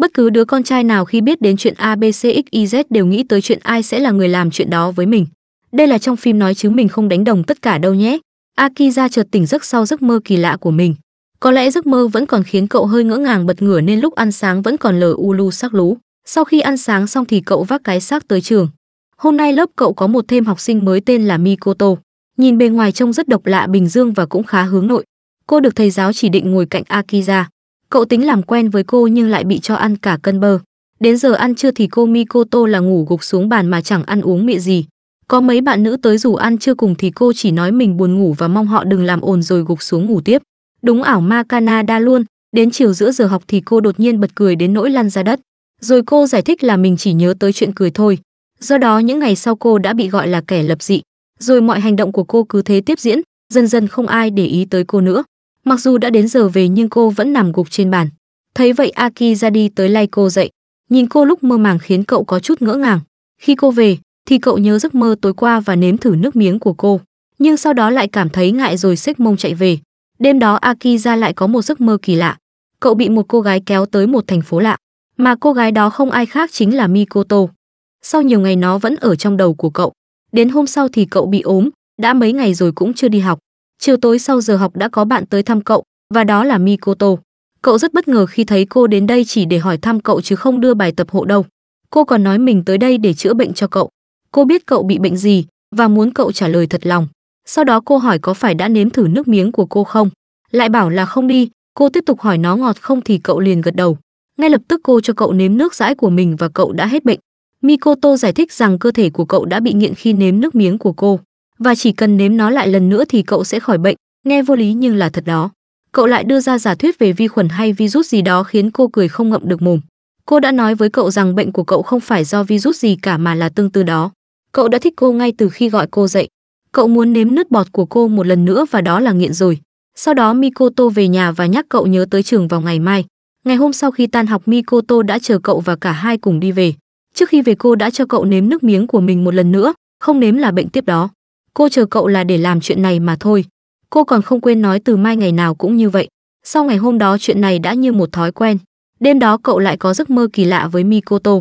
Bất cứ đứa con trai nào khi biết đến chuyện ABCXYZ đều nghĩ tới chuyện ai sẽ là người làm chuyện đó với mình. Đây là trong phim nói chứ mình không đánh đồng tất cả đâu nhé. Akira chợt tỉnh giấc sau giấc mơ kỳ lạ của mình. Có lẽ giấc mơ vẫn còn khiến cậu hơi ngỡ ngàng bật ngửa nên lúc ăn sáng vẫn còn lờ u lu sắc lú. Sau khi ăn sáng xong thì cậu vác cái xác tới trường. Hôm nay lớp cậu có một thêm học sinh mới tên là Mikoto. Nhìn bề ngoài trông rất độc lạ Bình Dương và cũng khá hướng nội. Cô được thầy giáo chỉ định ngồi cạnh Akira. Cậu tính làm quen với cô nhưng lại bị cho ăn cả cân bơ. Đến giờ ăn trưa thì cô Mikoto là ngủ gục xuống bàn mà chẳng ăn uống mịa gì. Có mấy bạn nữ tới dù ăn trưa cùng thì cô chỉ nói mình buồn ngủ và mong họ đừng làm ồn rồi gục xuống ngủ tiếp. Đúng ảo ma Canada luôn, đến chiều giữa giờ học thì cô đột nhiên bật cười đến nỗi lăn ra đất. Rồi cô giải thích là mình chỉ nhớ tới chuyện cười thôi. Do đó những ngày sau cô đã bị gọi là kẻ lập dị. Rồi mọi hành động của cô cứ thế tiếp diễn, dần dần không ai để ý tới cô nữa. Mặc dù đã đến giờ về nhưng cô vẫn nằm gục trên bàn. Thấy vậy Aki ra đi tới lay cô dậy, nhìn cô lúc mơ màng khiến cậu có chút ngỡ ngàng. Khi cô về, thì cậu nhớ giấc mơ tối qua và nếm thử nước miếng của cô, nhưng sau đó lại cảm thấy ngại rồi xếch mông chạy về. Đêm đó Aki ra lại có một giấc mơ kỳ lạ. Cậu bị một cô gái kéo tới một thành phố lạ, mà cô gái đó không ai khác chính là Mikoto. Sau nhiều ngày nó vẫn ở trong đầu của cậu. Đến hôm sau thì cậu bị ốm, đã mấy ngày rồi cũng chưa đi học. Chiều tối sau giờ học đã có bạn tới thăm cậu, và đó là Mikoto. Cậu rất bất ngờ khi thấy cô đến đây chỉ để hỏi thăm cậu chứ không đưa bài tập hộ đâu. Cô còn nói mình tới đây để chữa bệnh cho cậu. Cô biết cậu bị bệnh gì và muốn cậu trả lời thật lòng. Sau đó cô hỏi có phải đã nếm thử nước miếng của cô không? Lại bảo là không đi, cô tiếp tục hỏi nó ngọt không thì cậu liền gật đầu. Ngay lập tức cô cho cậu nếm nước dãi của mình và cậu đã hết bệnh. Mikoto giải thích rằng cơ thể của cậu đã bị nghiện khi nếm nước miếng của cô và chỉ cần nếm nó lại lần nữa thì cậu sẽ khỏi bệnh, nghe vô lý nhưng là thật đó. Cậu lại đưa ra giả thuyết về vi khuẩn hay virus gì đó khiến cô cười không ngậm được mồm. Cô đã nói với cậu rằng bệnh của cậu không phải do virus gì cả mà là tương tư đó. Cậu đã thích cô ngay từ khi gọi cô dậy. Cậu muốn nếm nước bọt của cô một lần nữa và đó là nghiện rồi. Sau đó Mikoto về nhà và nhắc cậu nhớ tới trường vào ngày mai. Ngày hôm sau khi tan học Mikoto đã chờ cậu và cả hai cùng đi về. Trước khi về cô đã cho cậu nếm nước miếng của mình một lần nữa, không nếm là bệnh tiếp đó cô chờ cậu là để làm chuyện này mà thôi. Cô còn không quên nói từ mai ngày nào cũng như vậy. Sau ngày hôm đó chuyện này đã như một thói quen. Đêm đó cậu lại có giấc mơ kỳ lạ với Mikoto.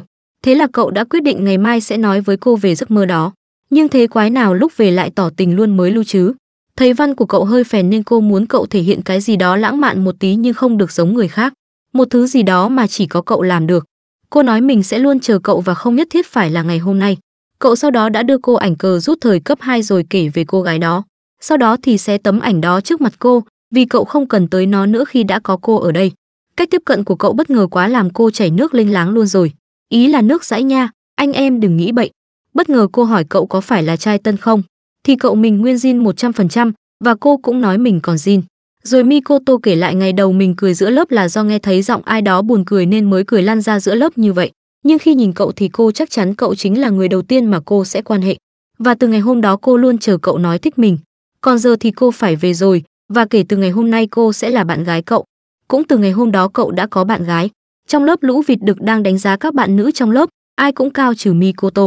Thế là cậu đã quyết định ngày mai sẽ nói với cô về giấc mơ đó. Nhưng thế quái nào lúc về lại tỏ tình luôn mới lưu chứ. Thấy văn của cậu hơi phèn nên cô muốn cậu thể hiện cái gì đó lãng mạn một tí nhưng không được giống người khác. Một thứ gì đó mà chỉ có cậu làm được. Cô nói mình sẽ luôn chờ cậu và không nhất thiết phải là ngày hôm nay. Cậu sau đó đã đưa cô ảnh cờ rút thời cấp 2 rồi kể về cô gái đó. Sau đó thì xé tấm ảnh đó trước mặt cô, vì cậu không cần tới nó nữa khi đã có cô ở đây. Cách tiếp cận của cậu bất ngờ quá làm cô chảy nước lên láng luôn rồi. Ý là nước dãi nha, anh em đừng nghĩ bậy. Bất ngờ cô hỏi cậu có phải là trai tân không? Thì cậu mình nguyên zin 100% và cô cũng nói mình còn zin. Rồi Mikoto kể lại ngày đầu mình cười giữa lớp là do nghe thấy giọng ai đó buồn cười nên mới cười lan ra giữa lớp như vậy nhưng khi nhìn cậu thì cô chắc chắn cậu chính là người đầu tiên mà cô sẽ quan hệ. Và từ ngày hôm đó cô luôn chờ cậu nói thích mình. Còn giờ thì cô phải về rồi, và kể từ ngày hôm nay cô sẽ là bạn gái cậu. Cũng từ ngày hôm đó cậu đã có bạn gái. Trong lớp lũ vịt đực đang đánh giá các bạn nữ trong lớp, ai cũng cao trừ Mikoto.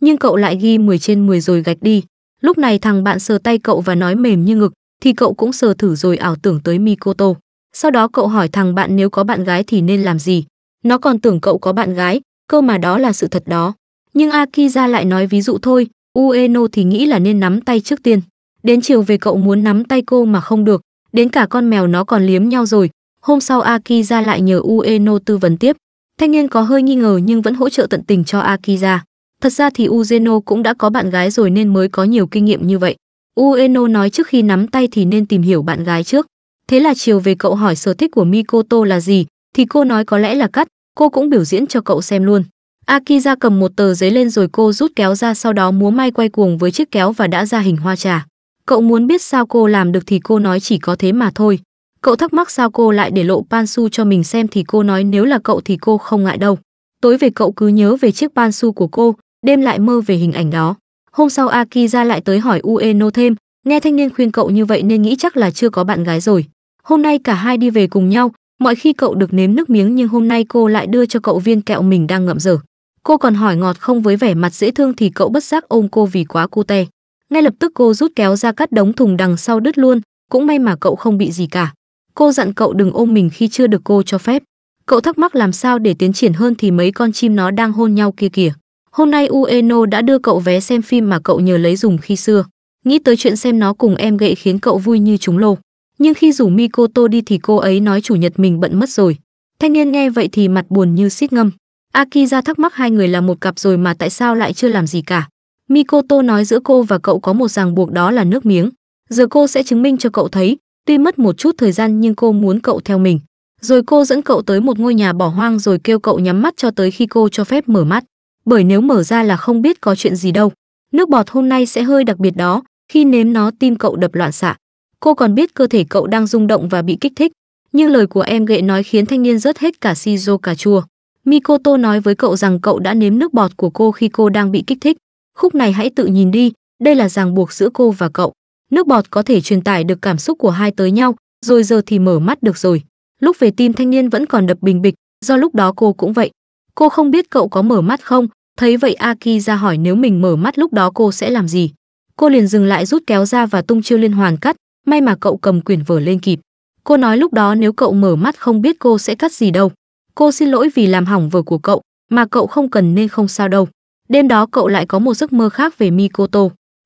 Nhưng cậu lại ghi 10 trên 10 rồi gạch đi. Lúc này thằng bạn sờ tay cậu và nói mềm như ngực, thì cậu cũng sờ thử rồi ảo tưởng tới Mikoto. Sau đó cậu hỏi thằng bạn nếu có bạn gái thì nên làm gì. Nó còn tưởng cậu có bạn gái, cơ mà đó là sự thật đó. Nhưng Akira lại nói ví dụ thôi, Ueno thì nghĩ là nên nắm tay trước tiên. Đến chiều về cậu muốn nắm tay cô mà không được, đến cả con mèo nó còn liếm nhau rồi. Hôm sau Akira lại nhờ Ueno tư vấn tiếp. Thanh niên có hơi nghi ngờ nhưng vẫn hỗ trợ tận tình cho Akira. Thật ra thì Ueno cũng đã có bạn gái rồi nên mới có nhiều kinh nghiệm như vậy. Ueno nói trước khi nắm tay thì nên tìm hiểu bạn gái trước. Thế là chiều về cậu hỏi sở thích của Mikoto là gì, thì cô nói có lẽ là cắt, cô cũng biểu diễn cho cậu xem luôn. Akiza cầm một tờ giấy lên rồi cô rút kéo ra sau đó múa may quay cuồng với chiếc kéo và đã ra hình hoa trà. Cậu muốn biết sao cô làm được thì cô nói chỉ có thế mà thôi. Cậu thắc mắc sao cô lại để lộ pansu cho mình xem thì cô nói nếu là cậu thì cô không ngại đâu. Tối về cậu cứ nhớ về chiếc pansu của cô, đêm lại mơ về hình ảnh đó. Hôm sau Akiza lại tới hỏi Ueno thêm, nghe thanh niên khuyên cậu như vậy nên nghĩ chắc là chưa có bạn gái rồi. Hôm nay cả hai đi về cùng nhau, Mọi khi cậu được nếm nước miếng nhưng hôm nay cô lại đưa cho cậu viên kẹo mình đang ngậm dở. Cô còn hỏi ngọt không với vẻ mặt dễ thương thì cậu bất giác ôm cô vì quá cute. Ngay lập tức cô rút kéo ra cắt đống thùng đằng sau đứt luôn, cũng may mà cậu không bị gì cả. Cô dặn cậu đừng ôm mình khi chưa được cô cho phép. Cậu thắc mắc làm sao để tiến triển hơn thì mấy con chim nó đang hôn nhau kia kìa. Hôm nay Ueno đã đưa cậu vé xem phim mà cậu nhờ lấy dùng khi xưa. Nghĩ tới chuyện xem nó cùng em gậy khiến cậu vui như chúng lô nhưng khi rủ Mikoto đi thì cô ấy nói chủ nhật mình bận mất rồi. Thanh niên nghe vậy thì mặt buồn như xít ngâm. Akira thắc mắc hai người là một cặp rồi mà tại sao lại chưa làm gì cả. Mikoto nói giữa cô và cậu có một ràng buộc đó là nước miếng. Giờ cô sẽ chứng minh cho cậu thấy, tuy mất một chút thời gian nhưng cô muốn cậu theo mình. Rồi cô dẫn cậu tới một ngôi nhà bỏ hoang rồi kêu cậu nhắm mắt cho tới khi cô cho phép mở mắt. Bởi nếu mở ra là không biết có chuyện gì đâu. Nước bọt hôm nay sẽ hơi đặc biệt đó, khi nếm nó tim cậu đập loạn xạ. Cô còn biết cơ thể cậu đang rung động và bị kích thích, nhưng lời của em gệ nói khiến thanh niên rớt hết cả shizu cà chua. Mikoto nói với cậu rằng cậu đã nếm nước bọt của cô khi cô đang bị kích thích. Khúc này hãy tự nhìn đi, đây là ràng buộc giữa cô và cậu. Nước bọt có thể truyền tải được cảm xúc của hai tới nhau, rồi giờ thì mở mắt được rồi. Lúc về tim thanh niên vẫn còn đập bình bịch, do lúc đó cô cũng vậy. Cô không biết cậu có mở mắt không, thấy vậy Aki ra hỏi nếu mình mở mắt lúc đó cô sẽ làm gì. Cô liền dừng lại rút kéo ra và tung chiêu liên hoàn cắt, may mà cậu cầm quyển vở lên kịp. Cô nói lúc đó nếu cậu mở mắt không biết cô sẽ cắt gì đâu. Cô xin lỗi vì làm hỏng vở của cậu, mà cậu không cần nên không sao đâu. Đêm đó cậu lại có một giấc mơ khác về Mikoto.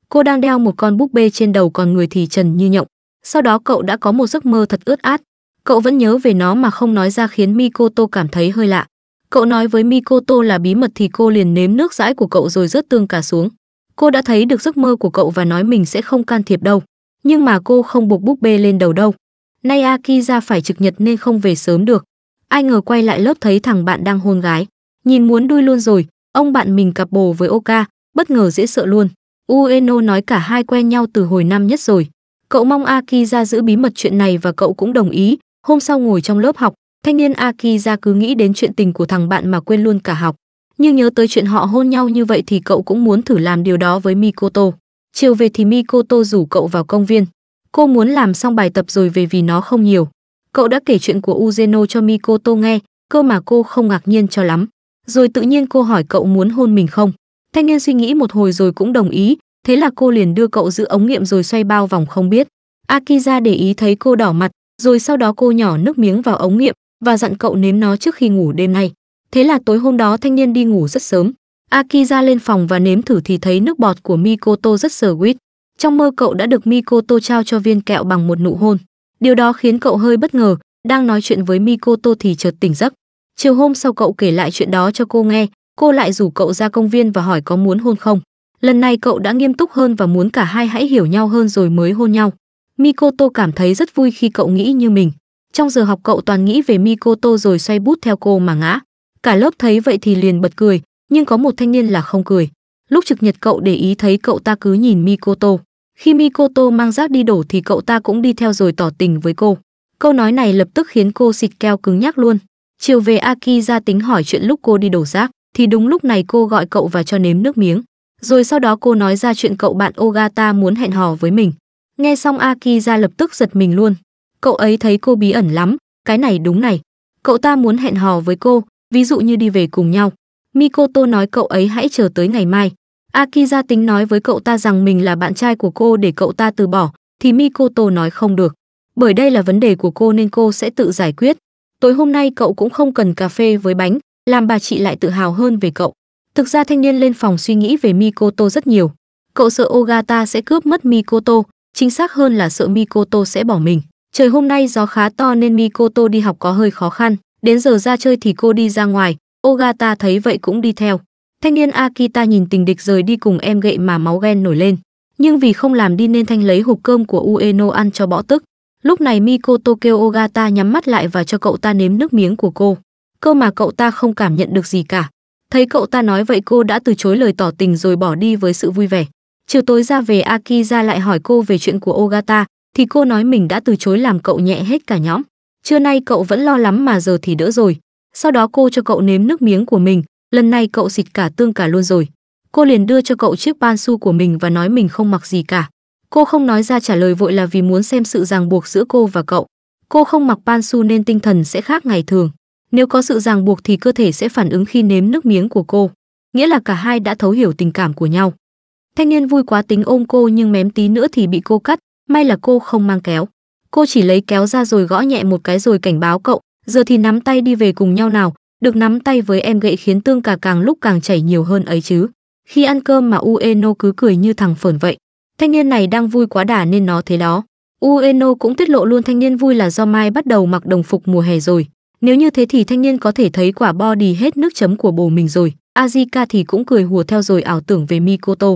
Cô đang đeo một con búp bê trên đầu còn người thì trần như nhộng. Sau đó cậu đã có một giấc mơ thật ướt át. Cậu vẫn nhớ về nó mà không nói ra khiến Mikoto cảm thấy hơi lạ. Cậu nói với Mikoto là bí mật thì cô liền nếm nước dãi của cậu rồi rớt tương cả xuống. Cô đã thấy được giấc mơ của cậu và nói mình sẽ không can thiệp đâu. Nhưng mà cô không buộc búp bê lên đầu đâu. Nay Aki ra phải trực nhật nên không về sớm được. Ai ngờ quay lại lớp thấy thằng bạn đang hôn gái. Nhìn muốn đuôi luôn rồi, ông bạn mình cặp bồ với Oka, bất ngờ dễ sợ luôn. Ueno nói cả hai quen nhau từ hồi năm nhất rồi. Cậu mong Aki ra giữ bí mật chuyện này và cậu cũng đồng ý. Hôm sau ngồi trong lớp học, thanh niên Aki ra cứ nghĩ đến chuyện tình của thằng bạn mà quên luôn cả học. Nhưng nhớ tới chuyện họ hôn nhau như vậy thì cậu cũng muốn thử làm điều đó với Mikoto. Chiều về thì tô rủ cậu vào công viên. Cô muốn làm xong bài tập rồi về vì nó không nhiều. Cậu đã kể chuyện của Uzeno cho tô nghe, cơ mà cô không ngạc nhiên cho lắm. Rồi tự nhiên cô hỏi cậu muốn hôn mình không. Thanh niên suy nghĩ một hồi rồi cũng đồng ý, thế là cô liền đưa cậu giữ ống nghiệm rồi xoay bao vòng không biết. Akiza để ý thấy cô đỏ mặt, rồi sau đó cô nhỏ nước miếng vào ống nghiệm và dặn cậu nếm nó trước khi ngủ đêm nay. Thế là tối hôm đó thanh niên đi ngủ rất sớm, Aki lên phòng và nếm thử thì thấy nước bọt của Mikoto rất sờ quýt. Trong mơ cậu đã được Mikoto trao cho viên kẹo bằng một nụ hôn. Điều đó khiến cậu hơi bất ngờ, đang nói chuyện với Mikoto thì chợt tỉnh giấc. Chiều hôm sau cậu kể lại chuyện đó cho cô nghe, cô lại rủ cậu ra công viên và hỏi có muốn hôn không. Lần này cậu đã nghiêm túc hơn và muốn cả hai hãy hiểu nhau hơn rồi mới hôn nhau. Mikoto cảm thấy rất vui khi cậu nghĩ như mình. Trong giờ học cậu toàn nghĩ về Mikoto rồi xoay bút theo cô mà ngã. Cả lớp thấy vậy thì liền bật cười, nhưng có một thanh niên là không cười. Lúc trực nhật cậu để ý thấy cậu ta cứ nhìn Mikoto. Khi Mikoto mang rác đi đổ thì cậu ta cũng đi theo rồi tỏ tình với cô. Câu nói này lập tức khiến cô xịt keo cứng nhắc luôn. Chiều về Aki ra tính hỏi chuyện lúc cô đi đổ rác, thì đúng lúc này cô gọi cậu và cho nếm nước miếng. Rồi sau đó cô nói ra chuyện cậu bạn Ogata muốn hẹn hò với mình. Nghe xong Aki ra lập tức giật mình luôn. Cậu ấy thấy cô bí ẩn lắm, cái này đúng này. Cậu ta muốn hẹn hò với cô, ví dụ như đi về cùng nhau. Mikoto nói cậu ấy hãy chờ tới ngày mai. Akiza tính nói với cậu ta rằng mình là bạn trai của cô để cậu ta từ bỏ, thì Mikoto nói không được. Bởi đây là vấn đề của cô nên cô sẽ tự giải quyết. Tối hôm nay cậu cũng không cần cà phê với bánh, làm bà chị lại tự hào hơn về cậu. Thực ra thanh niên lên phòng suy nghĩ về Mikoto rất nhiều. Cậu sợ Ogata sẽ cướp mất Mikoto, chính xác hơn là sợ Mikoto sẽ bỏ mình. Trời hôm nay gió khá to nên Mikoto đi học có hơi khó khăn, đến giờ ra chơi thì cô đi ra ngoài, Ogata thấy vậy cũng đi theo. Thanh niên Akita nhìn tình địch rời đi cùng em gậy mà máu ghen nổi lên. Nhưng vì không làm đi nên Thanh lấy hộp cơm của Ueno ăn cho bỏ tức. Lúc này Mikoto kêu Ogata nhắm mắt lại và cho cậu ta nếm nước miếng của cô. Cơ mà cậu ta không cảm nhận được gì cả. Thấy cậu ta nói vậy cô đã từ chối lời tỏ tình rồi bỏ đi với sự vui vẻ. Chiều tối ra về Akiza lại hỏi cô về chuyện của Ogata, thì cô nói mình đã từ chối làm cậu nhẹ hết cả nhóm. Trưa nay cậu vẫn lo lắm mà giờ thì đỡ rồi, sau đó cô cho cậu nếm nước miếng của mình, lần này cậu xịt cả tương cả luôn rồi. Cô liền đưa cho cậu chiếc ban su của mình và nói mình không mặc gì cả. Cô không nói ra trả lời vội là vì muốn xem sự ràng buộc giữa cô và cậu. Cô không mặc ban su nên tinh thần sẽ khác ngày thường. Nếu có sự ràng buộc thì cơ thể sẽ phản ứng khi nếm nước miếng của cô. Nghĩa là cả hai đã thấu hiểu tình cảm của nhau. Thanh niên vui quá tính ôm cô nhưng mém tí nữa thì bị cô cắt, may là cô không mang kéo. Cô chỉ lấy kéo ra rồi gõ nhẹ một cái rồi cảnh báo cậu, giờ thì nắm tay đi về cùng nhau nào được nắm tay với em gậy khiến tương cà càng lúc càng chảy nhiều hơn ấy chứ khi ăn cơm mà ueno cứ cười như thằng phởn vậy thanh niên này đang vui quá đà nên nó thế đó ueno cũng tiết lộ luôn thanh niên vui là do mai bắt đầu mặc đồng phục mùa hè rồi nếu như thế thì thanh niên có thể thấy quả bo body hết nước chấm của bồ mình rồi Azika thì cũng cười hùa theo rồi ảo tưởng về Mikoto.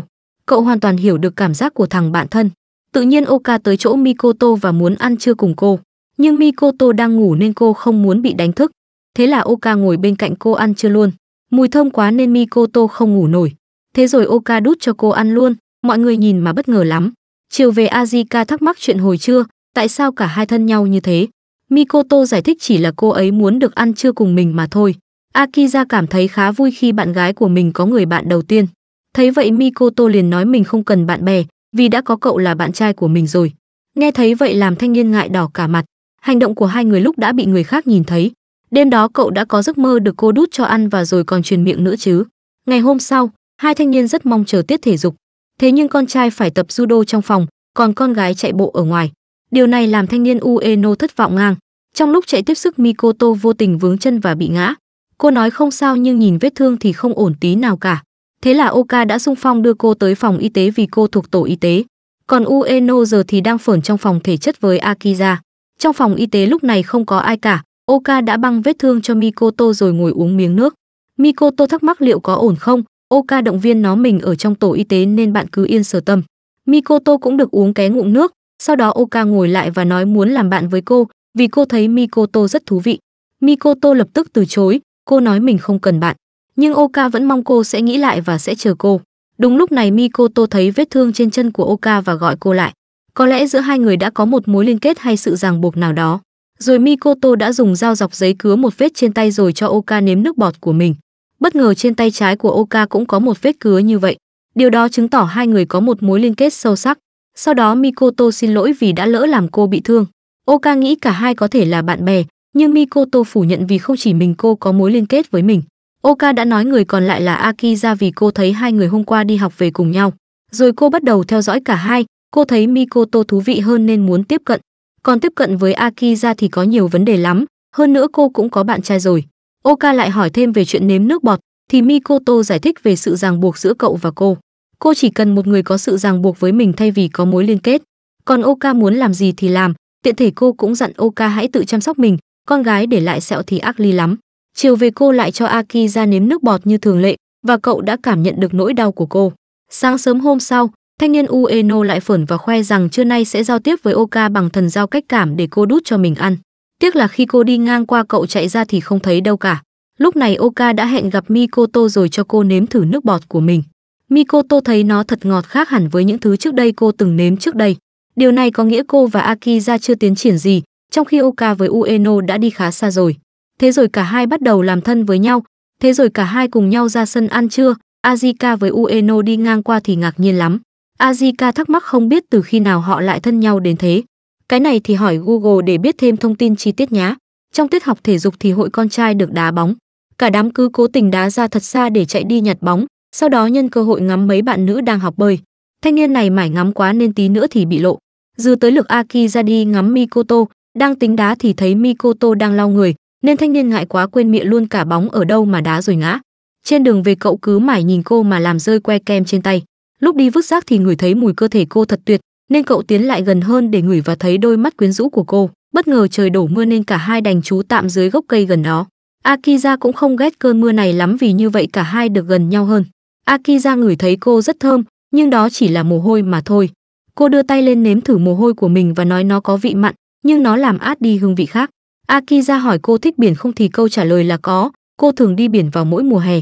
Cậu hoàn toàn hiểu được cảm giác của thằng bạn thân. Tự nhiên Oka tới chỗ Mikoto và muốn ăn trưa cùng cô. Nhưng Mikoto đang ngủ nên cô không muốn bị đánh thức. Thế là Oka ngồi bên cạnh cô ăn chưa luôn. Mùi thơm quá nên Mikoto không ngủ nổi. Thế rồi Oka đút cho cô ăn luôn, mọi người nhìn mà bất ngờ lắm. Chiều về Azika thắc mắc chuyện hồi trưa, tại sao cả hai thân nhau như thế. Mikoto giải thích chỉ là cô ấy muốn được ăn trưa cùng mình mà thôi. Akiza cảm thấy khá vui khi bạn gái của mình có người bạn đầu tiên. Thấy vậy Mikoto liền nói mình không cần bạn bè, vì đã có cậu là bạn trai của mình rồi. Nghe thấy vậy làm thanh niên ngại đỏ cả mặt, hành động của hai người lúc đã bị người khác nhìn thấy đêm đó cậu đã có giấc mơ được cô đút cho ăn và rồi còn truyền miệng nữa chứ ngày hôm sau hai thanh niên rất mong chờ tiết thể dục thế nhưng con trai phải tập judo trong phòng còn con gái chạy bộ ở ngoài điều này làm thanh niên ueno thất vọng ngang trong lúc chạy tiếp sức mikoto vô tình vướng chân và bị ngã cô nói không sao nhưng nhìn vết thương thì không ổn tí nào cả thế là oka đã sung phong đưa cô tới phòng y tế vì cô thuộc tổ y tế còn ueno giờ thì đang phởn trong phòng thể chất với akiza trong phòng y tế lúc này không có ai cả, Oka đã băng vết thương cho Mikoto rồi ngồi uống miếng nước. Mikoto thắc mắc liệu có ổn không, Oka động viên nó mình ở trong tổ y tế nên bạn cứ yên sở tâm. Mikoto cũng được uống ké ngụm nước, sau đó Oka ngồi lại và nói muốn làm bạn với cô, vì cô thấy Mikoto rất thú vị. Mikoto lập tức từ chối, cô nói mình không cần bạn. Nhưng Oka vẫn mong cô sẽ nghĩ lại và sẽ chờ cô. Đúng lúc này Mikoto thấy vết thương trên chân của Oka và gọi cô lại. Có lẽ giữa hai người đã có một mối liên kết hay sự ràng buộc nào đó. Rồi Mikoto đã dùng dao dọc giấy cứa một vết trên tay rồi cho Oka nếm nước bọt của mình. Bất ngờ trên tay trái của Oka cũng có một vết cứa như vậy. Điều đó chứng tỏ hai người có một mối liên kết sâu sắc. Sau đó Mikoto xin lỗi vì đã lỡ làm cô bị thương. Oka nghĩ cả hai có thể là bạn bè, nhưng Mikoto phủ nhận vì không chỉ mình cô có mối liên kết với mình. Oka đã nói người còn lại là Aki ra vì cô thấy hai người hôm qua đi học về cùng nhau. Rồi cô bắt đầu theo dõi cả hai, cô thấy Mikoto thú vị hơn nên muốn tiếp cận. Còn tiếp cận với Aki ra thì có nhiều vấn đề lắm, hơn nữa cô cũng có bạn trai rồi. Oka lại hỏi thêm về chuyện nếm nước bọt, thì Mikoto giải thích về sự ràng buộc giữa cậu và cô. Cô chỉ cần một người có sự ràng buộc với mình thay vì có mối liên kết. Còn Oka muốn làm gì thì làm, tiện thể cô cũng dặn Oka hãy tự chăm sóc mình, con gái để lại sẹo thì ác ly lắm. Chiều về cô lại cho Aki ra nếm nước bọt như thường lệ và cậu đã cảm nhận được nỗi đau của cô. Sáng sớm hôm sau, Thanh niên Ueno lại phởn và khoe rằng trưa nay sẽ giao tiếp với Oka bằng thần giao cách cảm để cô đút cho mình ăn. Tiếc là khi cô đi ngang qua cậu chạy ra thì không thấy đâu cả. Lúc này Oka đã hẹn gặp Mikoto rồi cho cô nếm thử nước bọt của mình. Mikoto thấy nó thật ngọt khác hẳn với những thứ trước đây cô từng nếm trước đây. Điều này có nghĩa cô và Akira chưa tiến triển gì, trong khi Oka với Ueno đã đi khá xa rồi. Thế rồi cả hai bắt đầu làm thân với nhau, thế rồi cả hai cùng nhau ra sân ăn trưa, Azika với Ueno đi ngang qua thì ngạc nhiên lắm. Azika thắc mắc không biết từ khi nào họ lại thân nhau đến thế. Cái này thì hỏi Google để biết thêm thông tin chi tiết nhé. Trong tiết học thể dục thì hội con trai được đá bóng. Cả đám cứ cố tình đá ra thật xa để chạy đi nhặt bóng, sau đó nhân cơ hội ngắm mấy bạn nữ đang học bơi. Thanh niên này mải ngắm quá nên tí nữa thì bị lộ. Dư tới lượt Aki ra đi ngắm Mikoto, đang tính đá thì thấy Mikoto đang lau người, nên thanh niên ngại quá quên miệng luôn cả bóng ở đâu mà đá rồi ngã. Trên đường về cậu cứ mải nhìn cô mà làm rơi que kem trên tay lúc đi vứt rác thì ngửi thấy mùi cơ thể cô thật tuyệt nên cậu tiến lại gần hơn để ngửi và thấy đôi mắt quyến rũ của cô bất ngờ trời đổ mưa nên cả hai đành trú tạm dưới gốc cây gần đó akiza cũng không ghét cơn mưa này lắm vì như vậy cả hai được gần nhau hơn akiza ngửi thấy cô rất thơm nhưng đó chỉ là mồ hôi mà thôi cô đưa tay lên nếm thử mồ hôi của mình và nói nó có vị mặn nhưng nó làm át đi hương vị khác akiza hỏi cô thích biển không thì câu trả lời là có cô thường đi biển vào mỗi mùa hè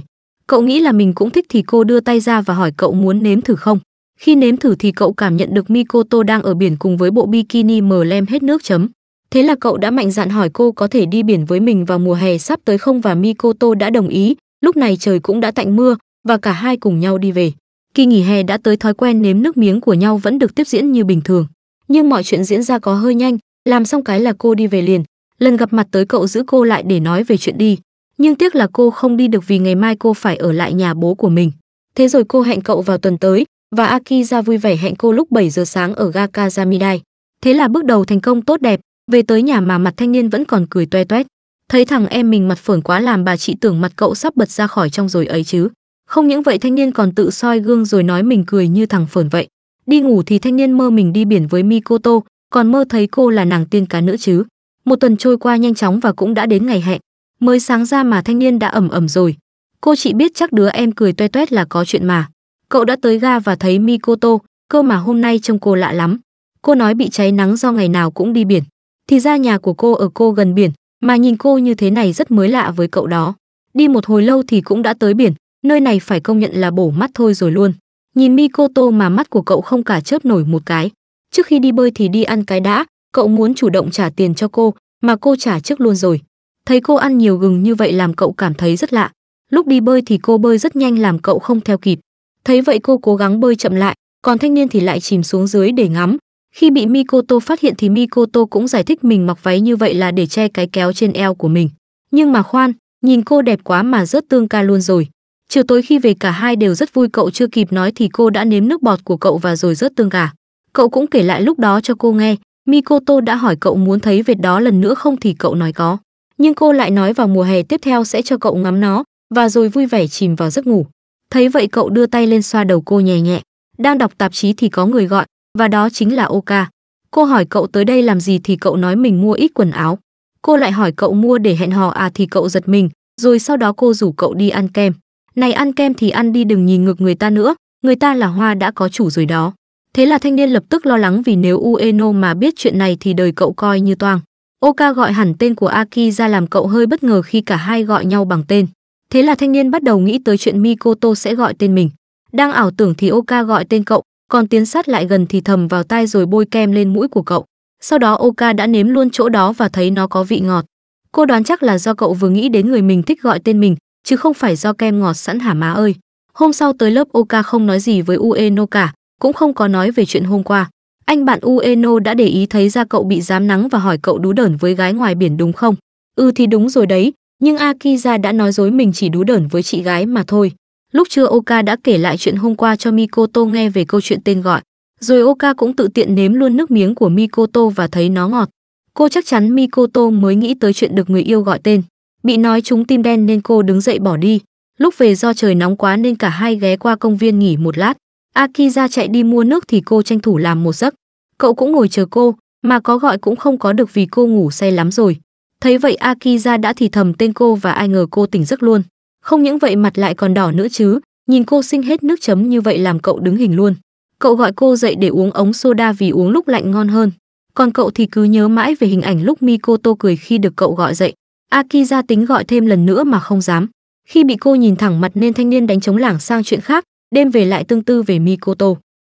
Cậu nghĩ là mình cũng thích thì cô đưa tay ra và hỏi cậu muốn nếm thử không. Khi nếm thử thì cậu cảm nhận được Mikoto đang ở biển cùng với bộ bikini mờ lem hết nước chấm. Thế là cậu đã mạnh dạn hỏi cô có thể đi biển với mình vào mùa hè sắp tới không và Mikoto đã đồng ý, lúc này trời cũng đã tạnh mưa và cả hai cùng nhau đi về. Kỳ nghỉ hè đã tới thói quen nếm nước miếng của nhau vẫn được tiếp diễn như bình thường. Nhưng mọi chuyện diễn ra có hơi nhanh, làm xong cái là cô đi về liền. Lần gặp mặt tới cậu giữ cô lại để nói về chuyện đi nhưng tiếc là cô không đi được vì ngày mai cô phải ở lại nhà bố của mình. Thế rồi cô hẹn cậu vào tuần tới và Akira vui vẻ hẹn cô lúc 7 giờ sáng ở ga Kazamidai. Thế là bước đầu thành công tốt đẹp, về tới nhà mà mặt thanh niên vẫn còn cười toe toét. Thấy thằng em mình mặt phởn quá làm bà chị tưởng mặt cậu sắp bật ra khỏi trong rồi ấy chứ. Không những vậy thanh niên còn tự soi gương rồi nói mình cười như thằng phởn vậy. Đi ngủ thì thanh niên mơ mình đi biển với Mikoto, còn mơ thấy cô là nàng tiên cá nữa chứ. Một tuần trôi qua nhanh chóng và cũng đã đến ngày hẹn mới sáng ra mà thanh niên đã ẩm ẩm rồi cô chị biết chắc đứa em cười toe toét là có chuyện mà cậu đã tới ga và thấy mikoto cơ mà hôm nay trông cô lạ lắm cô nói bị cháy nắng do ngày nào cũng đi biển thì ra nhà của cô ở cô gần biển mà nhìn cô như thế này rất mới lạ với cậu đó đi một hồi lâu thì cũng đã tới biển nơi này phải công nhận là bổ mắt thôi rồi luôn nhìn mikoto mà mắt của cậu không cả chớp nổi một cái trước khi đi bơi thì đi ăn cái đã cậu muốn chủ động trả tiền cho cô mà cô trả trước luôn rồi Thấy cô ăn nhiều gừng như vậy làm cậu cảm thấy rất lạ. Lúc đi bơi thì cô bơi rất nhanh làm cậu không theo kịp. Thấy vậy cô cố gắng bơi chậm lại, còn thanh niên thì lại chìm xuống dưới để ngắm. Khi bị Mikoto phát hiện thì Mikoto cũng giải thích mình mặc váy như vậy là để che cái kéo trên eo của mình. Nhưng mà khoan, nhìn cô đẹp quá mà rớt tương ca luôn rồi. Chiều tối khi về cả hai đều rất vui cậu chưa kịp nói thì cô đã nếm nước bọt của cậu và rồi rớt tương cả. Cậu cũng kể lại lúc đó cho cô nghe, Mikoto đã hỏi cậu muốn thấy vệt đó lần nữa không thì cậu nói có nhưng cô lại nói vào mùa hè tiếp theo sẽ cho cậu ngắm nó và rồi vui vẻ chìm vào giấc ngủ. Thấy vậy cậu đưa tay lên xoa đầu cô nhẹ nhẹ. Đang đọc tạp chí thì có người gọi và đó chính là Oka. Cô hỏi cậu tới đây làm gì thì cậu nói mình mua ít quần áo. Cô lại hỏi cậu mua để hẹn hò à thì cậu giật mình, rồi sau đó cô rủ cậu đi ăn kem. Này ăn kem thì ăn đi đừng nhìn ngược người ta nữa, người ta là hoa đã có chủ rồi đó. Thế là thanh niên lập tức lo lắng vì nếu Ueno mà biết chuyện này thì đời cậu coi như toang. Oka gọi hẳn tên của Aki ra làm cậu hơi bất ngờ khi cả hai gọi nhau bằng tên. Thế là thanh niên bắt đầu nghĩ tới chuyện Mikoto sẽ gọi tên mình. Đang ảo tưởng thì Oka gọi tên cậu, còn tiến sát lại gần thì thầm vào tai rồi bôi kem lên mũi của cậu. Sau đó Oka đã nếm luôn chỗ đó và thấy nó có vị ngọt. Cô đoán chắc là do cậu vừa nghĩ đến người mình thích gọi tên mình, chứ không phải do kem ngọt sẵn hả má ơi. Hôm sau tới lớp Oka không nói gì với Ueno cả, cũng không có nói về chuyện hôm qua. Anh bạn Ueno đã để ý thấy ra cậu bị dám nắng và hỏi cậu đú đởn với gái ngoài biển đúng không? Ừ thì đúng rồi đấy, nhưng Akira đã nói dối mình chỉ đú đởn với chị gái mà thôi. Lúc trưa Oka đã kể lại chuyện hôm qua cho Mikoto nghe về câu chuyện tên gọi. Rồi Oka cũng tự tiện nếm luôn nước miếng của Mikoto và thấy nó ngọt. Cô chắc chắn Mikoto mới nghĩ tới chuyện được người yêu gọi tên. Bị nói chúng tim đen nên cô đứng dậy bỏ đi. Lúc về do trời nóng quá nên cả hai ghé qua công viên nghỉ một lát. Akira chạy đi mua nước thì cô tranh thủ làm một giấc. Cậu cũng ngồi chờ cô, mà có gọi cũng không có được vì cô ngủ say lắm rồi. Thấy vậy Akira đã thì thầm tên cô và ai ngờ cô tỉnh giấc luôn. Không những vậy mặt lại còn đỏ nữa chứ, nhìn cô sinh hết nước chấm như vậy làm cậu đứng hình luôn. Cậu gọi cô dậy để uống ống soda vì uống lúc lạnh ngon hơn. Còn cậu thì cứ nhớ mãi về hình ảnh lúc Mikoto cười khi được cậu gọi dậy. Akira tính gọi thêm lần nữa mà không dám. Khi bị cô nhìn thẳng mặt nên thanh niên đánh chống lảng sang chuyện khác, đêm về lại tương tư về Mikoto.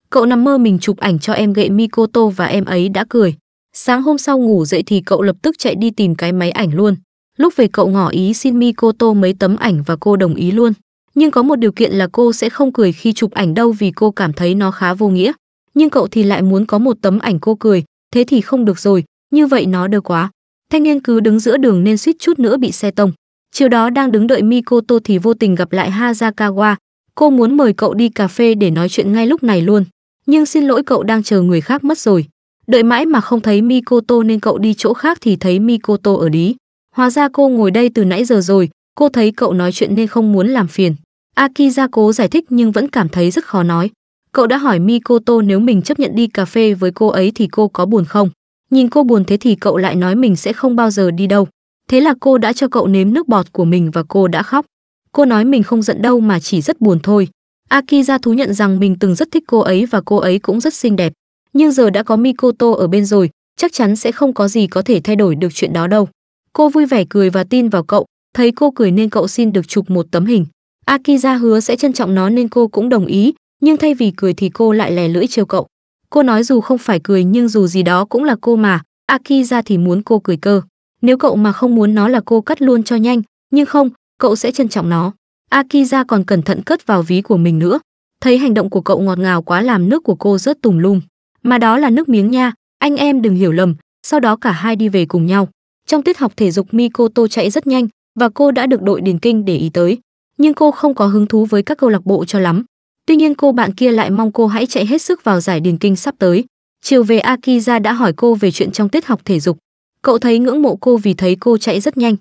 Cậu nằm mơ mình chụp ảnh cho em gậy Mikoto và em ấy đã cười. Sáng hôm sau ngủ dậy thì cậu lập tức chạy đi tìm cái máy ảnh luôn. Lúc về cậu ngỏ ý xin Mikoto mấy tấm ảnh và cô đồng ý luôn. Nhưng có một điều kiện là cô sẽ không cười khi chụp ảnh đâu vì cô cảm thấy nó khá vô nghĩa. Nhưng cậu thì lại muốn có một tấm ảnh cô cười, thế thì không được rồi, như vậy nó đơ quá. Thanh niên cứ đứng giữa đường nên suýt chút nữa bị xe tông. Chiều đó đang đứng đợi Mikoto thì vô tình gặp lại Hazakawa, Cô muốn mời cậu đi cà phê để nói chuyện ngay lúc này luôn, nhưng xin lỗi cậu đang chờ người khác mất rồi. Đợi mãi mà không thấy Mikoto nên cậu đi chỗ khác thì thấy Mikoto ở đấy. Hóa ra cô ngồi đây từ nãy giờ rồi, cô thấy cậu nói chuyện nên không muốn làm phiền. Akira cố giải thích nhưng vẫn cảm thấy rất khó nói. Cậu đã hỏi Mikoto nếu mình chấp nhận đi cà phê với cô ấy thì cô có buồn không? Nhìn cô buồn thế thì cậu lại nói mình sẽ không bao giờ đi đâu. Thế là cô đã cho cậu nếm nước bọt của mình và cô đã khóc cô nói mình không giận đâu mà chỉ rất buồn thôi akira thú nhận rằng mình từng rất thích cô ấy và cô ấy cũng rất xinh đẹp nhưng giờ đã có mikoto ở bên rồi chắc chắn sẽ không có gì có thể thay đổi được chuyện đó đâu cô vui vẻ cười và tin vào cậu thấy cô cười nên cậu xin được chụp một tấm hình akira hứa sẽ trân trọng nó nên cô cũng đồng ý nhưng thay vì cười thì cô lại lè lưỡi trêu cậu cô nói dù không phải cười nhưng dù gì đó cũng là cô mà akira thì muốn cô cười cơ nếu cậu mà không muốn nó là cô cắt luôn cho nhanh nhưng không cậu sẽ trân trọng nó. Akiza còn cẩn thận cất vào ví của mình nữa. Thấy hành động của cậu ngọt ngào quá làm nước của cô rớt tùng lum. Mà đó là nước miếng nha, anh em đừng hiểu lầm. Sau đó cả hai đi về cùng nhau. Trong tiết học thể dục Mikoto chạy rất nhanh và cô đã được đội điền kinh để ý tới. Nhưng cô không có hứng thú với các câu lạc bộ cho lắm. Tuy nhiên cô bạn kia lại mong cô hãy chạy hết sức vào giải điền kinh sắp tới. Chiều về Akiza đã hỏi cô về chuyện trong tiết học thể dục. Cậu thấy ngưỡng mộ cô vì thấy cô chạy rất nhanh,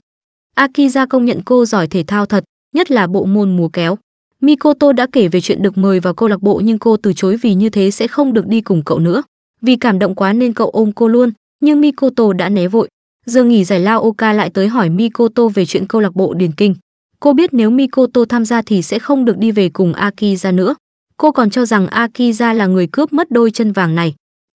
Akira công nhận cô giỏi thể thao thật, nhất là bộ môn múa kéo. Mikoto đã kể về chuyện được mời vào câu lạc bộ nhưng cô từ chối vì như thế sẽ không được đi cùng cậu nữa. Vì cảm động quá nên cậu ôm cô luôn, nhưng Mikoto đã né vội. Giờ nghỉ giải lao Oka lại tới hỏi Mikoto về chuyện câu lạc bộ điền kinh. Cô biết nếu Mikoto tham gia thì sẽ không được đi về cùng Akira nữa. Cô còn cho rằng Akira là người cướp mất đôi chân vàng này.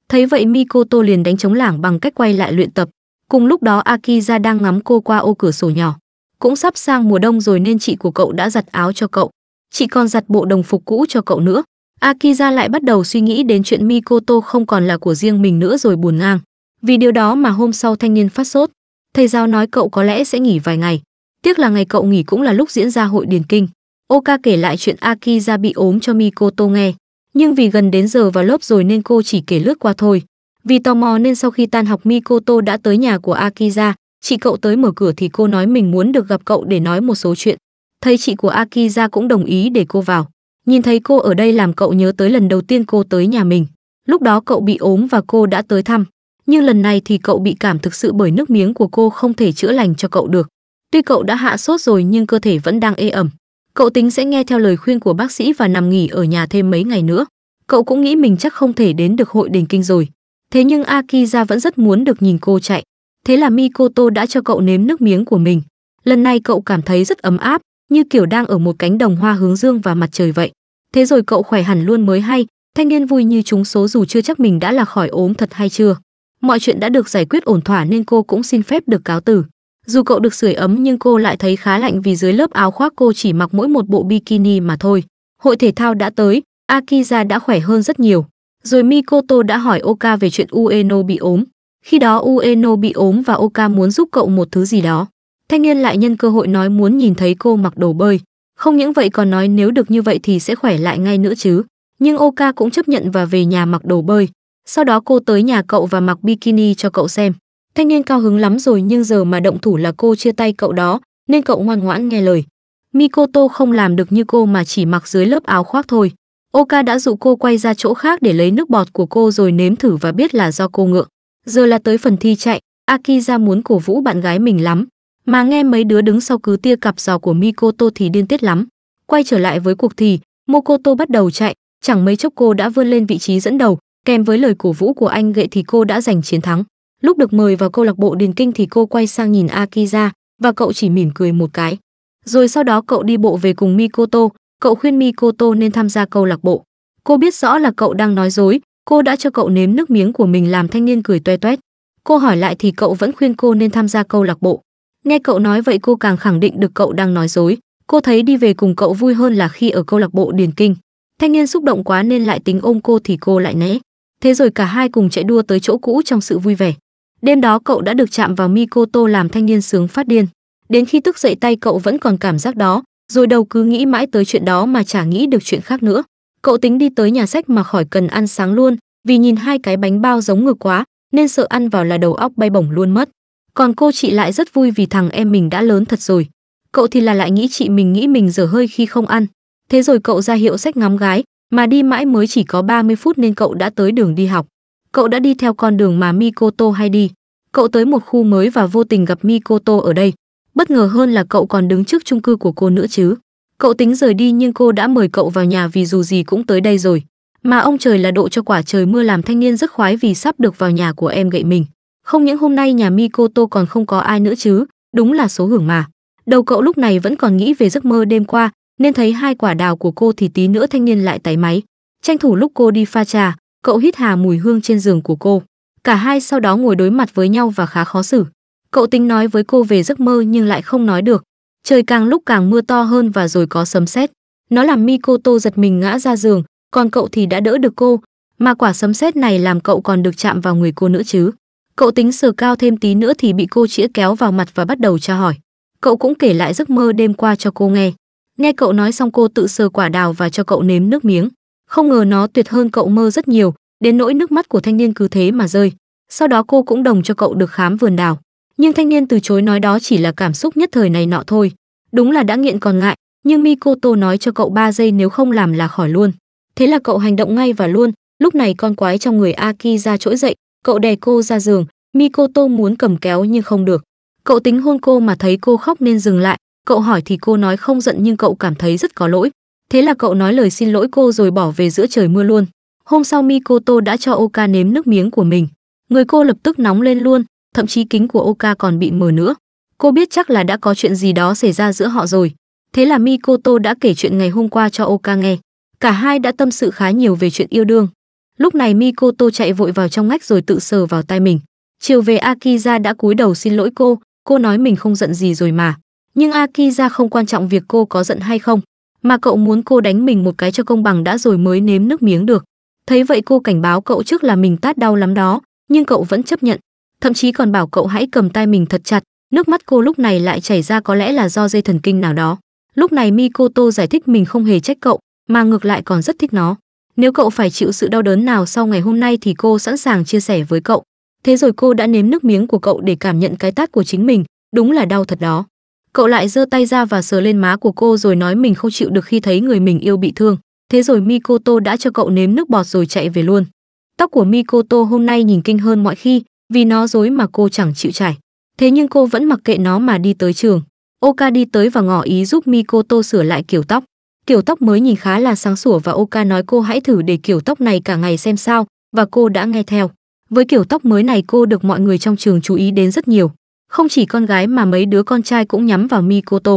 Thấy vậy Mikoto liền đánh chống lảng bằng cách quay lại luyện tập. Cùng lúc đó Akira đang ngắm cô qua ô cửa sổ nhỏ. Cũng sắp sang mùa đông rồi nên chị của cậu đã giặt áo cho cậu. Chị còn giặt bộ đồng phục cũ cho cậu nữa. Akira lại bắt đầu suy nghĩ đến chuyện Mikoto không còn là của riêng mình nữa rồi buồn ngang. Vì điều đó mà hôm sau thanh niên phát sốt. Thầy giáo nói cậu có lẽ sẽ nghỉ vài ngày. Tiếc là ngày cậu nghỉ cũng là lúc diễn ra hội điền kinh. Oka kể lại chuyện Akira bị ốm cho Mikoto nghe. Nhưng vì gần đến giờ vào lớp rồi nên cô chỉ kể lướt qua thôi. Vì tò mò nên sau khi tan học Mikoto đã tới nhà của Akiza, chị cậu tới mở cửa thì cô nói mình muốn được gặp cậu để nói một số chuyện. Thấy chị của Akiza cũng đồng ý để cô vào. Nhìn thấy cô ở đây làm cậu nhớ tới lần đầu tiên cô tới nhà mình. Lúc đó cậu bị ốm và cô đã tới thăm. Nhưng lần này thì cậu bị cảm thực sự bởi nước miếng của cô không thể chữa lành cho cậu được. Tuy cậu đã hạ sốt rồi nhưng cơ thể vẫn đang ê ẩm. Cậu tính sẽ nghe theo lời khuyên của bác sĩ và nằm nghỉ ở nhà thêm mấy ngày nữa. Cậu cũng nghĩ mình chắc không thể đến được hội đình kinh rồi. Thế nhưng Akiza vẫn rất muốn được nhìn cô chạy. Thế là Mikoto đã cho cậu nếm nước miếng của mình. Lần này cậu cảm thấy rất ấm áp, như kiểu đang ở một cánh đồng hoa hướng dương và mặt trời vậy. Thế rồi cậu khỏe hẳn luôn mới hay, thanh niên vui như chúng số dù chưa chắc mình đã là khỏi ốm thật hay chưa. Mọi chuyện đã được giải quyết ổn thỏa nên cô cũng xin phép được cáo từ. Dù cậu được sưởi ấm nhưng cô lại thấy khá lạnh vì dưới lớp áo khoác cô chỉ mặc mỗi một bộ bikini mà thôi. Hội thể thao đã tới, Akiza đã khỏe hơn rất nhiều. Rồi Mikoto đã hỏi Oka về chuyện Ueno bị ốm. Khi đó Ueno bị ốm và Oka muốn giúp cậu một thứ gì đó. Thanh niên lại nhân cơ hội nói muốn nhìn thấy cô mặc đồ bơi. Không những vậy còn nói nếu được như vậy thì sẽ khỏe lại ngay nữa chứ. Nhưng Oka cũng chấp nhận và về nhà mặc đồ bơi. Sau đó cô tới nhà cậu và mặc bikini cho cậu xem. Thanh niên cao hứng lắm rồi nhưng giờ mà động thủ là cô chia tay cậu đó, nên cậu ngoan ngoãn nghe lời. Mikoto không làm được như cô mà chỉ mặc dưới lớp áo khoác thôi. Oka đã dụ cô quay ra chỗ khác để lấy nước bọt của cô rồi nếm thử và biết là do cô ngượng. Giờ là tới phần thi chạy, Akira muốn cổ vũ bạn gái mình lắm, mà nghe mấy đứa đứng sau cứ tia cặp giò của Mikoto thì điên tiết lắm. Quay trở lại với cuộc thi, Mokoto bắt đầu chạy, chẳng mấy chốc cô đã vươn lên vị trí dẫn đầu, kèm với lời cổ vũ của anh gậy thì cô đã giành chiến thắng. Lúc được mời vào câu lạc bộ điền kinh thì cô quay sang nhìn Akira và cậu chỉ mỉm cười một cái. Rồi sau đó cậu đi bộ về cùng Mikoto, cậu khuyên Mikoto nên tham gia câu lạc bộ. Cô biết rõ là cậu đang nói dối, cô đã cho cậu nếm nước miếng của mình làm thanh niên cười toe toét. Cô hỏi lại thì cậu vẫn khuyên cô nên tham gia câu lạc bộ. Nghe cậu nói vậy cô càng khẳng định được cậu đang nói dối. Cô thấy đi về cùng cậu vui hơn là khi ở câu lạc bộ điền kinh. Thanh niên xúc động quá nên lại tính ôm cô thì cô lại né. Thế rồi cả hai cùng chạy đua tới chỗ cũ trong sự vui vẻ. Đêm đó cậu đã được chạm vào Mikoto làm thanh niên sướng phát điên. Đến khi thức dậy tay cậu vẫn còn cảm giác đó, rồi đầu cứ nghĩ mãi tới chuyện đó mà chả nghĩ được chuyện khác nữa. Cậu tính đi tới nhà sách mà khỏi cần ăn sáng luôn, vì nhìn hai cái bánh bao giống ngược quá, nên sợ ăn vào là đầu óc bay bổng luôn mất. Còn cô chị lại rất vui vì thằng em mình đã lớn thật rồi. Cậu thì là lại nghĩ chị mình nghĩ mình dở hơi khi không ăn. Thế rồi cậu ra hiệu sách ngắm gái, mà đi mãi mới chỉ có 30 phút nên cậu đã tới đường đi học. Cậu đã đi theo con đường mà Mikoto hay đi. Cậu tới một khu mới và vô tình gặp Mikoto ở đây. Bất ngờ hơn là cậu còn đứng trước chung cư của cô nữa chứ. Cậu tính rời đi nhưng cô đã mời cậu vào nhà vì dù gì cũng tới đây rồi. Mà ông trời là độ cho quả trời mưa làm thanh niên rất khoái vì sắp được vào nhà của em gậy mình. Không những hôm nay nhà Mikoto còn không có ai nữa chứ, đúng là số hưởng mà. Đầu cậu lúc này vẫn còn nghĩ về giấc mơ đêm qua, nên thấy hai quả đào của cô thì tí nữa thanh niên lại tái máy. Tranh thủ lúc cô đi pha trà, cậu hít hà mùi hương trên giường của cô. Cả hai sau đó ngồi đối mặt với nhau và khá khó xử. Cậu tính nói với cô về giấc mơ nhưng lại không nói được. Trời càng lúc càng mưa to hơn và rồi có sấm sét. Nó làm Mikoto giật mình ngã ra giường, còn cậu thì đã đỡ được cô, mà quả sấm sét này làm cậu còn được chạm vào người cô nữa chứ. Cậu tính sờ cao thêm tí nữa thì bị cô chĩa kéo vào mặt và bắt đầu tra hỏi. Cậu cũng kể lại giấc mơ đêm qua cho cô nghe. Nghe cậu nói xong cô tự sờ quả đào và cho cậu nếm nước miếng. Không ngờ nó tuyệt hơn cậu mơ rất nhiều, đến nỗi nước mắt của thanh niên cứ thế mà rơi. Sau đó cô cũng đồng cho cậu được khám vườn đào nhưng thanh niên từ chối nói đó chỉ là cảm xúc nhất thời này nọ thôi đúng là đã nghiện còn ngại nhưng mikoto nói cho cậu 3 giây nếu không làm là khỏi luôn thế là cậu hành động ngay và luôn lúc này con quái trong người aki ra trỗi dậy cậu đè cô ra giường mikoto muốn cầm kéo nhưng không được cậu tính hôn cô mà thấy cô khóc nên dừng lại cậu hỏi thì cô nói không giận nhưng cậu cảm thấy rất có lỗi thế là cậu nói lời xin lỗi cô rồi bỏ về giữa trời mưa luôn hôm sau mikoto đã cho oka nếm nước miếng của mình người cô lập tức nóng lên luôn thậm chí kính của Oka còn bị mờ nữa. Cô biết chắc là đã có chuyện gì đó xảy ra giữa họ rồi. Thế là Mikoto đã kể chuyện ngày hôm qua cho Oka nghe. Cả hai đã tâm sự khá nhiều về chuyện yêu đương. Lúc này Mikoto chạy vội vào trong ngách rồi tự sờ vào tay mình. Chiều về Akiza đã cúi đầu xin lỗi cô, cô nói mình không giận gì rồi mà. Nhưng Akiza không quan trọng việc cô có giận hay không, mà cậu muốn cô đánh mình một cái cho công bằng đã rồi mới nếm nước miếng được. Thấy vậy cô cảnh báo cậu trước là mình tát đau lắm đó, nhưng cậu vẫn chấp nhận, thậm chí còn bảo cậu hãy cầm tay mình thật chặt nước mắt cô lúc này lại chảy ra có lẽ là do dây thần kinh nào đó lúc này mikoto giải thích mình không hề trách cậu mà ngược lại còn rất thích nó nếu cậu phải chịu sự đau đớn nào sau ngày hôm nay thì cô sẵn sàng chia sẻ với cậu thế rồi cô đã nếm nước miếng của cậu để cảm nhận cái tát của chính mình đúng là đau thật đó cậu lại giơ tay ra và sờ lên má của cô rồi nói mình không chịu được khi thấy người mình yêu bị thương thế rồi mikoto đã cho cậu nếm nước bọt rồi chạy về luôn tóc của mikoto hôm nay nhìn kinh hơn mọi khi vì nó dối mà cô chẳng chịu trải. Thế nhưng cô vẫn mặc kệ nó mà đi tới trường. Oka đi tới và ngỏ ý giúp Mikoto sửa lại kiểu tóc. Kiểu tóc mới nhìn khá là sáng sủa và Oka nói cô hãy thử để kiểu tóc này cả ngày xem sao, và cô đã nghe theo. Với kiểu tóc mới này cô được mọi người trong trường chú ý đến rất nhiều. Không chỉ con gái mà mấy đứa con trai cũng nhắm vào Mikoto.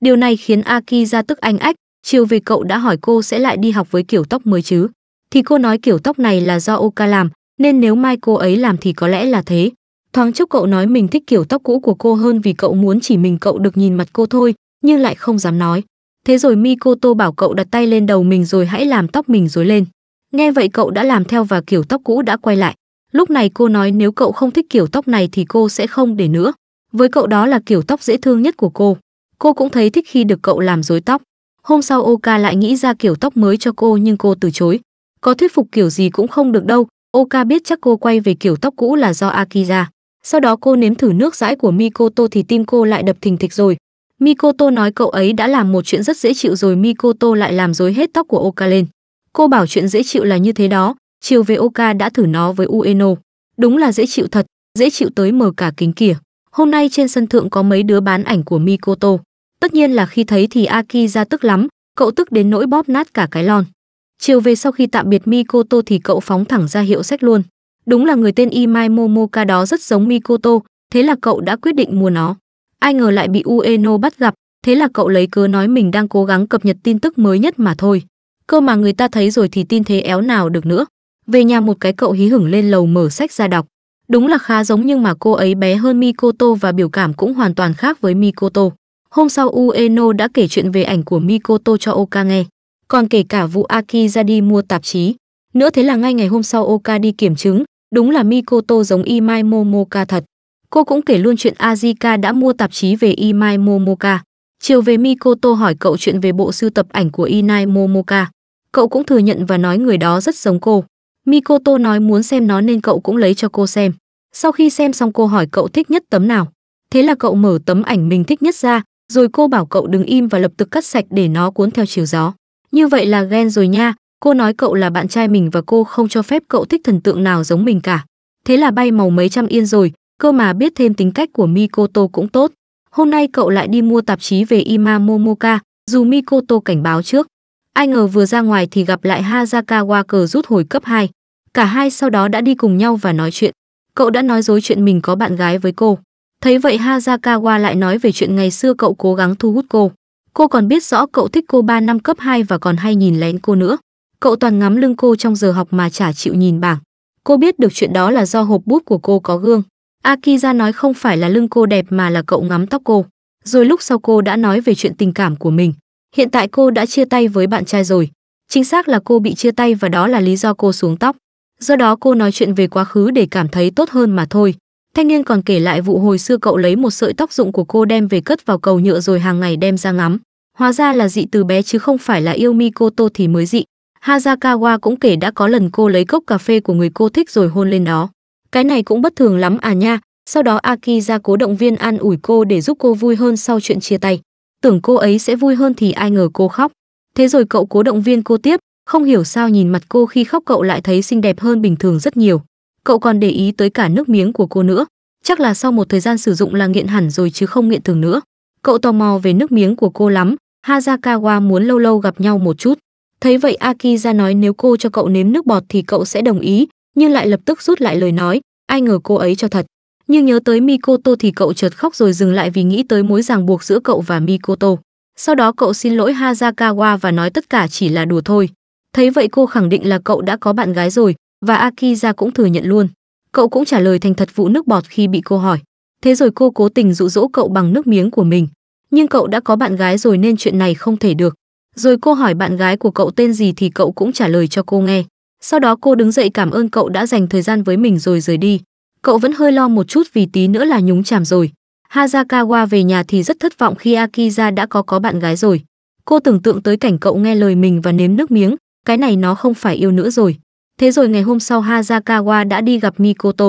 Điều này khiến Aki ra tức anh ách, chiều về cậu đã hỏi cô sẽ lại đi học với kiểu tóc mới chứ. Thì cô nói kiểu tóc này là do Oka làm, nên nếu mai cô ấy làm thì có lẽ là thế. Thoáng chốc cậu nói mình thích kiểu tóc cũ của cô hơn vì cậu muốn chỉ mình cậu được nhìn mặt cô thôi, nhưng lại không dám nói. Thế rồi Mikoto bảo cậu đặt tay lên đầu mình rồi hãy làm tóc mình rối lên. Nghe vậy cậu đã làm theo và kiểu tóc cũ đã quay lại. Lúc này cô nói nếu cậu không thích kiểu tóc này thì cô sẽ không để nữa. Với cậu đó là kiểu tóc dễ thương nhất của cô. Cô cũng thấy thích khi được cậu làm rối tóc. Hôm sau Oka lại nghĩ ra kiểu tóc mới cho cô nhưng cô từ chối. Có thuyết phục kiểu gì cũng không được đâu, Oka biết chắc cô quay về kiểu tóc cũ là do Akira. Sau đó cô nếm thử nước dãi của Mikoto thì tim cô lại đập thình thịch rồi. Mikoto nói cậu ấy đã làm một chuyện rất dễ chịu rồi Mikoto lại làm rối hết tóc của Oka lên. Cô bảo chuyện dễ chịu là như thế đó, chiều về Oka đã thử nó với Ueno. Đúng là dễ chịu thật, dễ chịu tới mờ cả kính kìa. Hôm nay trên sân thượng có mấy đứa bán ảnh của Mikoto. Tất nhiên là khi thấy thì Aki ra tức lắm, cậu tức đến nỗi bóp nát cả cái lon. Chiều về sau khi tạm biệt Mikoto thì cậu phóng thẳng ra hiệu sách luôn. Đúng là người tên Imai Momoka đó rất giống Mikoto, thế là cậu đã quyết định mua nó. Ai ngờ lại bị Ueno bắt gặp, thế là cậu lấy cớ nói mình đang cố gắng cập nhật tin tức mới nhất mà thôi. Cơ mà người ta thấy rồi thì tin thế éo nào được nữa. Về nhà một cái cậu hí hửng lên lầu mở sách ra đọc. Đúng là khá giống nhưng mà cô ấy bé hơn Mikoto và biểu cảm cũng hoàn toàn khác với Mikoto. Hôm sau Ueno đã kể chuyện về ảnh của Mikoto cho Oka nghe còn kể cả vụ Aki ra đi mua tạp chí. Nữa thế là ngay ngày hôm sau Oka đi kiểm chứng, đúng là Mikoto giống Imai Momoka thật. Cô cũng kể luôn chuyện Azika đã mua tạp chí về Imai Momoka. Chiều về Mikoto hỏi cậu chuyện về bộ sưu tập ảnh của Inai Momoka. Cậu cũng thừa nhận và nói người đó rất giống cô. Mikoto nói muốn xem nó nên cậu cũng lấy cho cô xem. Sau khi xem xong cô hỏi cậu thích nhất tấm nào. Thế là cậu mở tấm ảnh mình thích nhất ra, rồi cô bảo cậu đừng im và lập tức cắt sạch để nó cuốn theo chiều gió. Như vậy là ghen rồi nha, cô nói cậu là bạn trai mình và cô không cho phép cậu thích thần tượng nào giống mình cả. Thế là bay màu mấy trăm yên rồi, cơ mà biết thêm tính cách của Mikoto cũng tốt. Hôm nay cậu lại đi mua tạp chí về Ima Momoka, dù Mikoto cảnh báo trước. Ai ngờ vừa ra ngoài thì gặp lại Hazaka cờ rút hồi cấp 2. Cả hai sau đó đã đi cùng nhau và nói chuyện. Cậu đã nói dối chuyện mình có bạn gái với cô. Thấy vậy Hazakawa lại nói về chuyện ngày xưa cậu cố gắng thu hút cô. Cô còn biết rõ cậu thích cô 3 năm cấp 2 và còn hay nhìn lén cô nữa. Cậu toàn ngắm lưng cô trong giờ học mà chả chịu nhìn bảng. Cô biết được chuyện đó là do hộp bút của cô có gương. Akiza nói không phải là lưng cô đẹp mà là cậu ngắm tóc cô. Rồi lúc sau cô đã nói về chuyện tình cảm của mình. Hiện tại cô đã chia tay với bạn trai rồi. Chính xác là cô bị chia tay và đó là lý do cô xuống tóc. Do đó cô nói chuyện về quá khứ để cảm thấy tốt hơn mà thôi. Thanh niên còn kể lại vụ hồi xưa cậu lấy một sợi tóc dụng của cô đem về cất vào cầu nhựa rồi hàng ngày đem ra ngắm. Hóa ra là dị từ bé chứ không phải là yêu Mikoto thì mới dị. Hazakawa cũng kể đã có lần cô lấy cốc cà phê của người cô thích rồi hôn lên đó. Cái này cũng bất thường lắm à nha. Sau đó Aki ra cố động viên an ủi cô để giúp cô vui hơn sau chuyện chia tay. Tưởng cô ấy sẽ vui hơn thì ai ngờ cô khóc. Thế rồi cậu cố động viên cô tiếp, không hiểu sao nhìn mặt cô khi khóc cậu lại thấy xinh đẹp hơn bình thường rất nhiều cậu còn để ý tới cả nước miếng của cô nữa chắc là sau một thời gian sử dụng là nghiện hẳn rồi chứ không nghiện thường nữa cậu tò mò về nước miếng của cô lắm hazakawa muốn lâu lâu gặp nhau một chút thấy vậy aki ra nói nếu cô cho cậu nếm nước bọt thì cậu sẽ đồng ý nhưng lại lập tức rút lại lời nói ai ngờ cô ấy cho thật nhưng nhớ tới mikoto thì cậu chợt khóc rồi dừng lại vì nghĩ tới mối ràng buộc giữa cậu và mikoto sau đó cậu xin lỗi hazakawa và nói tất cả chỉ là đùa thôi thấy vậy cô khẳng định là cậu đã có bạn gái rồi và Akiza cũng thừa nhận luôn. Cậu cũng trả lời thành thật vụ nước bọt khi bị cô hỏi. Thế rồi cô cố tình dụ dỗ cậu bằng nước miếng của mình. Nhưng cậu đã có bạn gái rồi nên chuyện này không thể được. Rồi cô hỏi bạn gái của cậu tên gì thì cậu cũng trả lời cho cô nghe. Sau đó cô đứng dậy cảm ơn cậu đã dành thời gian với mình rồi rời đi. Cậu vẫn hơi lo một chút vì tí nữa là nhúng chàm rồi. Hazakawa về nhà thì rất thất vọng khi Akiza đã có có bạn gái rồi. Cô tưởng tượng tới cảnh cậu nghe lời mình và nếm nước miếng, cái này nó không phải yêu nữa rồi. Thế rồi ngày hôm sau Hazakawa đã đi gặp Mikoto.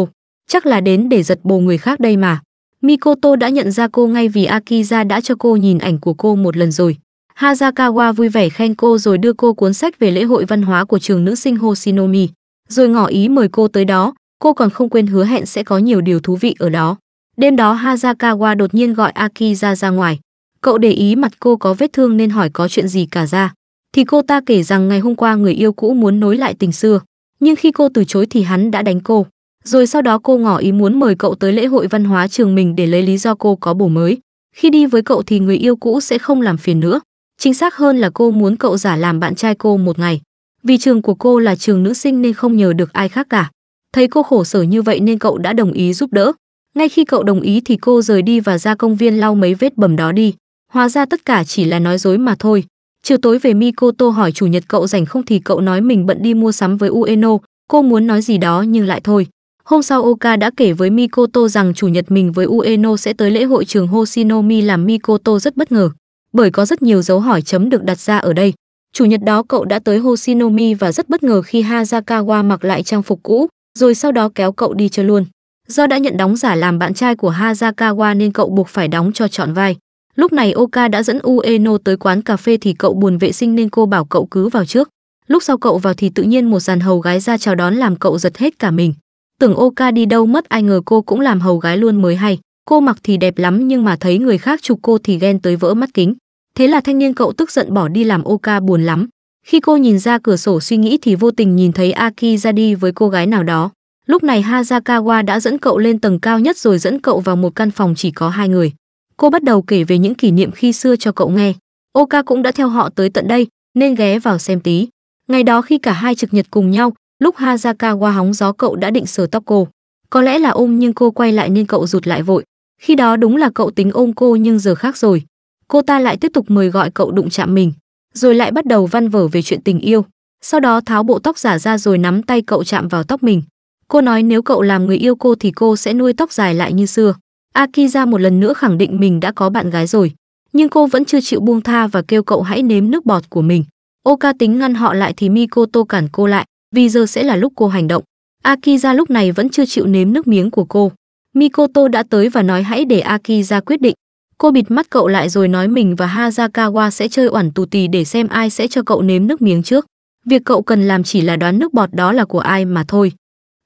Chắc là đến để giật bồ người khác đây mà. Mikoto đã nhận ra cô ngay vì Akiza đã cho cô nhìn ảnh của cô một lần rồi. Hazakawa vui vẻ khen cô rồi đưa cô cuốn sách về lễ hội văn hóa của trường nữ sinh Hoshinomi, rồi ngỏ ý mời cô tới đó, cô còn không quên hứa hẹn sẽ có nhiều điều thú vị ở đó. Đêm đó Hazakawa đột nhiên gọi Akiza ra ngoài. Cậu để ý mặt cô có vết thương nên hỏi có chuyện gì cả ra. Thì cô ta kể rằng ngày hôm qua người yêu cũ muốn nối lại tình xưa nhưng khi cô từ chối thì hắn đã đánh cô. Rồi sau đó cô ngỏ ý muốn mời cậu tới lễ hội văn hóa trường mình để lấy lý do cô có bổ mới. Khi đi với cậu thì người yêu cũ sẽ không làm phiền nữa. Chính xác hơn là cô muốn cậu giả làm bạn trai cô một ngày. Vì trường của cô là trường nữ sinh nên không nhờ được ai khác cả. Thấy cô khổ sở như vậy nên cậu đã đồng ý giúp đỡ. Ngay khi cậu đồng ý thì cô rời đi và ra công viên lau mấy vết bầm đó đi. Hóa ra tất cả chỉ là nói dối mà thôi. Chiều tối về Mikoto hỏi chủ nhật cậu rảnh không thì cậu nói mình bận đi mua sắm với Ueno, cô muốn nói gì đó nhưng lại thôi. Hôm sau Oka đã kể với Mikoto rằng chủ nhật mình với Ueno sẽ tới lễ hội trường Hoshinomi làm Mikoto rất bất ngờ, bởi có rất nhiều dấu hỏi chấm được đặt ra ở đây. Chủ nhật đó cậu đã tới Hoshinomi và rất bất ngờ khi Hazakawa mặc lại trang phục cũ, rồi sau đó kéo cậu đi chơi luôn. Do đã nhận đóng giả làm bạn trai của Hazakawa nên cậu buộc phải đóng cho trọn vai. Lúc này Oka đã dẫn Ueno tới quán cà phê thì cậu buồn vệ sinh nên cô bảo cậu cứ vào trước. Lúc sau cậu vào thì tự nhiên một dàn hầu gái ra chào đón làm cậu giật hết cả mình. Tưởng Oka đi đâu mất ai ngờ cô cũng làm hầu gái luôn mới hay. Cô mặc thì đẹp lắm nhưng mà thấy người khác chụp cô thì ghen tới vỡ mắt kính. Thế là thanh niên cậu tức giận bỏ đi làm Oka buồn lắm. Khi cô nhìn ra cửa sổ suy nghĩ thì vô tình nhìn thấy Aki ra đi với cô gái nào đó. Lúc này Hazakawa đã dẫn cậu lên tầng cao nhất rồi dẫn cậu vào một căn phòng chỉ có hai người. Cô bắt đầu kể về những kỷ niệm khi xưa cho cậu nghe. Oka cũng đã theo họ tới tận đây, nên ghé vào xem tí. Ngày đó khi cả hai trực nhật cùng nhau, lúc Hazakawa hóng gió cậu đã định sờ tóc cô. Có lẽ là ôm nhưng cô quay lại nên cậu rụt lại vội. Khi đó đúng là cậu tính ôm cô nhưng giờ khác rồi. Cô ta lại tiếp tục mời gọi cậu đụng chạm mình, rồi lại bắt đầu văn vở về chuyện tình yêu. Sau đó tháo bộ tóc giả ra rồi nắm tay cậu chạm vào tóc mình. Cô nói nếu cậu làm người yêu cô thì cô sẽ nuôi tóc dài lại như xưa. Akiza một lần nữa khẳng định mình đã có bạn gái rồi, nhưng cô vẫn chưa chịu buông tha và kêu cậu hãy nếm nước bọt của mình. Oka tính ngăn họ lại thì Mikoto cản cô lại, vì giờ sẽ là lúc cô hành động. Akiza lúc này vẫn chưa chịu nếm nước miếng của cô. Mikoto đã tới và nói hãy để Akiza quyết định. Cô bịt mắt cậu lại rồi nói mình và Hazakawa sẽ chơi oản tù tì để xem ai sẽ cho cậu nếm nước miếng trước. Việc cậu cần làm chỉ là đoán nước bọt đó là của ai mà thôi.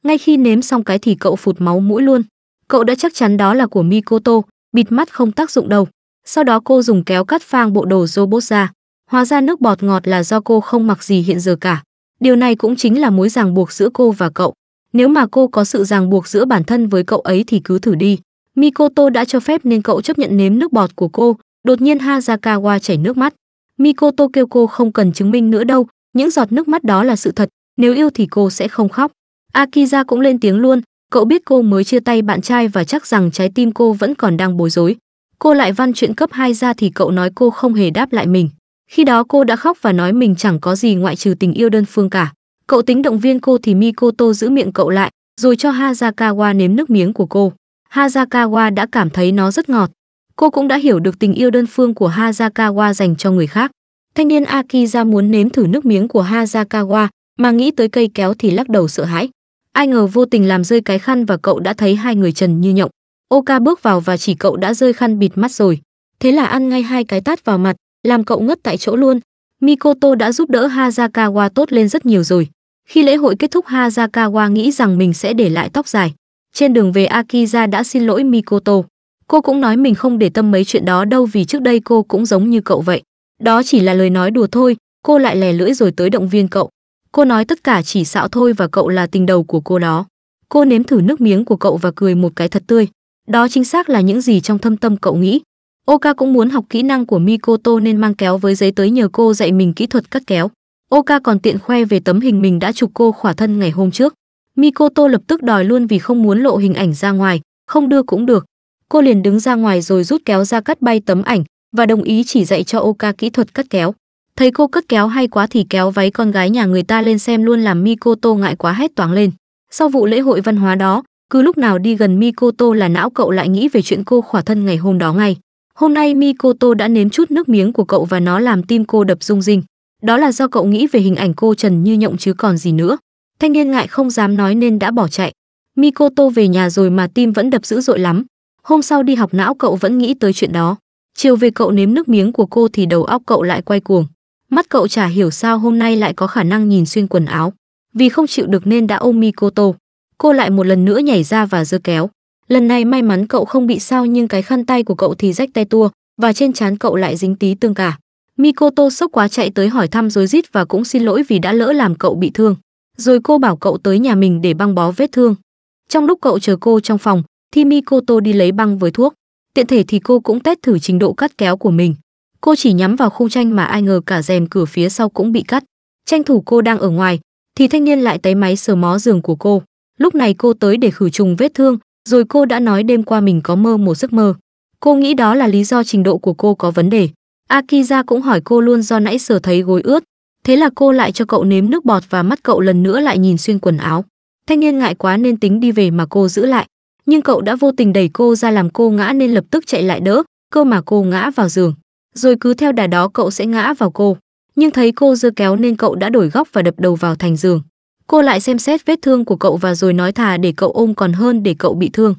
Ngay khi nếm xong cái thì cậu phụt máu mũi luôn cậu đã chắc chắn đó là của Mikoto, bịt mắt không tác dụng đâu. Sau đó cô dùng kéo cắt phang bộ đồ robot ra. Hóa ra nước bọt ngọt là do cô không mặc gì hiện giờ cả. Điều này cũng chính là mối ràng buộc giữa cô và cậu. Nếu mà cô có sự ràng buộc giữa bản thân với cậu ấy thì cứ thử đi. Mikoto đã cho phép nên cậu chấp nhận nếm nước bọt của cô. Đột nhiên Hazakawa chảy nước mắt. Mikoto kêu cô không cần chứng minh nữa đâu, những giọt nước mắt đó là sự thật, nếu yêu thì cô sẽ không khóc. Akiza cũng lên tiếng luôn, Cậu biết cô mới chia tay bạn trai và chắc rằng trái tim cô vẫn còn đang bối rối. Cô lại văn chuyện cấp 2 ra thì cậu nói cô không hề đáp lại mình. Khi đó cô đã khóc và nói mình chẳng có gì ngoại trừ tình yêu đơn phương cả. Cậu tính động viên cô thì Mikoto giữ miệng cậu lại, rồi cho Hazakawa nếm nước miếng của cô. Hazakawa đã cảm thấy nó rất ngọt. Cô cũng đã hiểu được tình yêu đơn phương của Hazakawa dành cho người khác. Thanh niên Akiza muốn nếm thử nước miếng của Hazakawa, mà nghĩ tới cây kéo thì lắc đầu sợ hãi. Ai ngờ vô tình làm rơi cái khăn và cậu đã thấy hai người trần như nhộng. Oka bước vào và chỉ cậu đã rơi khăn bịt mắt rồi. Thế là ăn ngay hai cái tát vào mặt, làm cậu ngất tại chỗ luôn. Mikoto đã giúp đỡ Hazakawa tốt lên rất nhiều rồi. Khi lễ hội kết thúc Hazakawa nghĩ rằng mình sẽ để lại tóc dài. Trên đường về Akiza đã xin lỗi Mikoto. Cô cũng nói mình không để tâm mấy chuyện đó đâu vì trước đây cô cũng giống như cậu vậy. Đó chỉ là lời nói đùa thôi, cô lại lè lưỡi rồi tới động viên cậu. Cô nói tất cả chỉ xạo thôi và cậu là tình đầu của cô đó. Cô nếm thử nước miếng của cậu và cười một cái thật tươi. Đó chính xác là những gì trong thâm tâm cậu nghĩ. Oka cũng muốn học kỹ năng của Mikoto nên mang kéo với giấy tới nhờ cô dạy mình kỹ thuật cắt kéo. Oka còn tiện khoe về tấm hình mình đã chụp cô khỏa thân ngày hôm trước. Mikoto lập tức đòi luôn vì không muốn lộ hình ảnh ra ngoài, không đưa cũng được. Cô liền đứng ra ngoài rồi rút kéo ra cắt bay tấm ảnh và đồng ý chỉ dạy cho Oka kỹ thuật cắt kéo thấy cô cất kéo hay quá thì kéo váy con gái nhà người ta lên xem luôn làm Mikoto ngại quá hét toáng lên. Sau vụ lễ hội văn hóa đó, cứ lúc nào đi gần Mikoto là não cậu lại nghĩ về chuyện cô khỏa thân ngày hôm đó ngay. Hôm nay Mikoto đã nếm chút nước miếng của cậu và nó làm tim cô đập rung rinh. Đó là do cậu nghĩ về hình ảnh cô trần như nhộng chứ còn gì nữa. Thanh niên ngại không dám nói nên đã bỏ chạy. Mikoto về nhà rồi mà tim vẫn đập dữ dội lắm. Hôm sau đi học não cậu vẫn nghĩ tới chuyện đó. Chiều về cậu nếm nước miếng của cô thì đầu óc cậu lại quay cuồng. Mắt cậu chả hiểu sao hôm nay lại có khả năng nhìn xuyên quần áo. Vì không chịu được nên đã ôm Mikoto. Cô lại một lần nữa nhảy ra và giơ kéo. Lần này may mắn cậu không bị sao nhưng cái khăn tay của cậu thì rách tay tua và trên trán cậu lại dính tí tương cả. Mikoto sốc quá chạy tới hỏi thăm rối rít và cũng xin lỗi vì đã lỡ làm cậu bị thương. Rồi cô bảo cậu tới nhà mình để băng bó vết thương. Trong lúc cậu chờ cô trong phòng, thì Mikoto đi lấy băng với thuốc. Tiện thể thì cô cũng test thử trình độ cắt kéo của mình cô chỉ nhắm vào khung tranh mà ai ngờ cả rèm cửa phía sau cũng bị cắt tranh thủ cô đang ở ngoài thì thanh niên lại té máy sờ mó giường của cô lúc này cô tới để khử trùng vết thương rồi cô đã nói đêm qua mình có mơ một giấc mơ cô nghĩ đó là lý do trình độ của cô có vấn đề akiza cũng hỏi cô luôn do nãy sờ thấy gối ướt thế là cô lại cho cậu nếm nước bọt và mắt cậu lần nữa lại nhìn xuyên quần áo thanh niên ngại quá nên tính đi về mà cô giữ lại nhưng cậu đã vô tình đẩy cô ra làm cô ngã nên lập tức chạy lại đỡ cơ mà cô ngã vào giường rồi cứ theo đà đó cậu sẽ ngã vào cô. Nhưng thấy cô dưa kéo nên cậu đã đổi góc và đập đầu vào thành giường. Cô lại xem xét vết thương của cậu và rồi nói thà để cậu ôm còn hơn để cậu bị thương.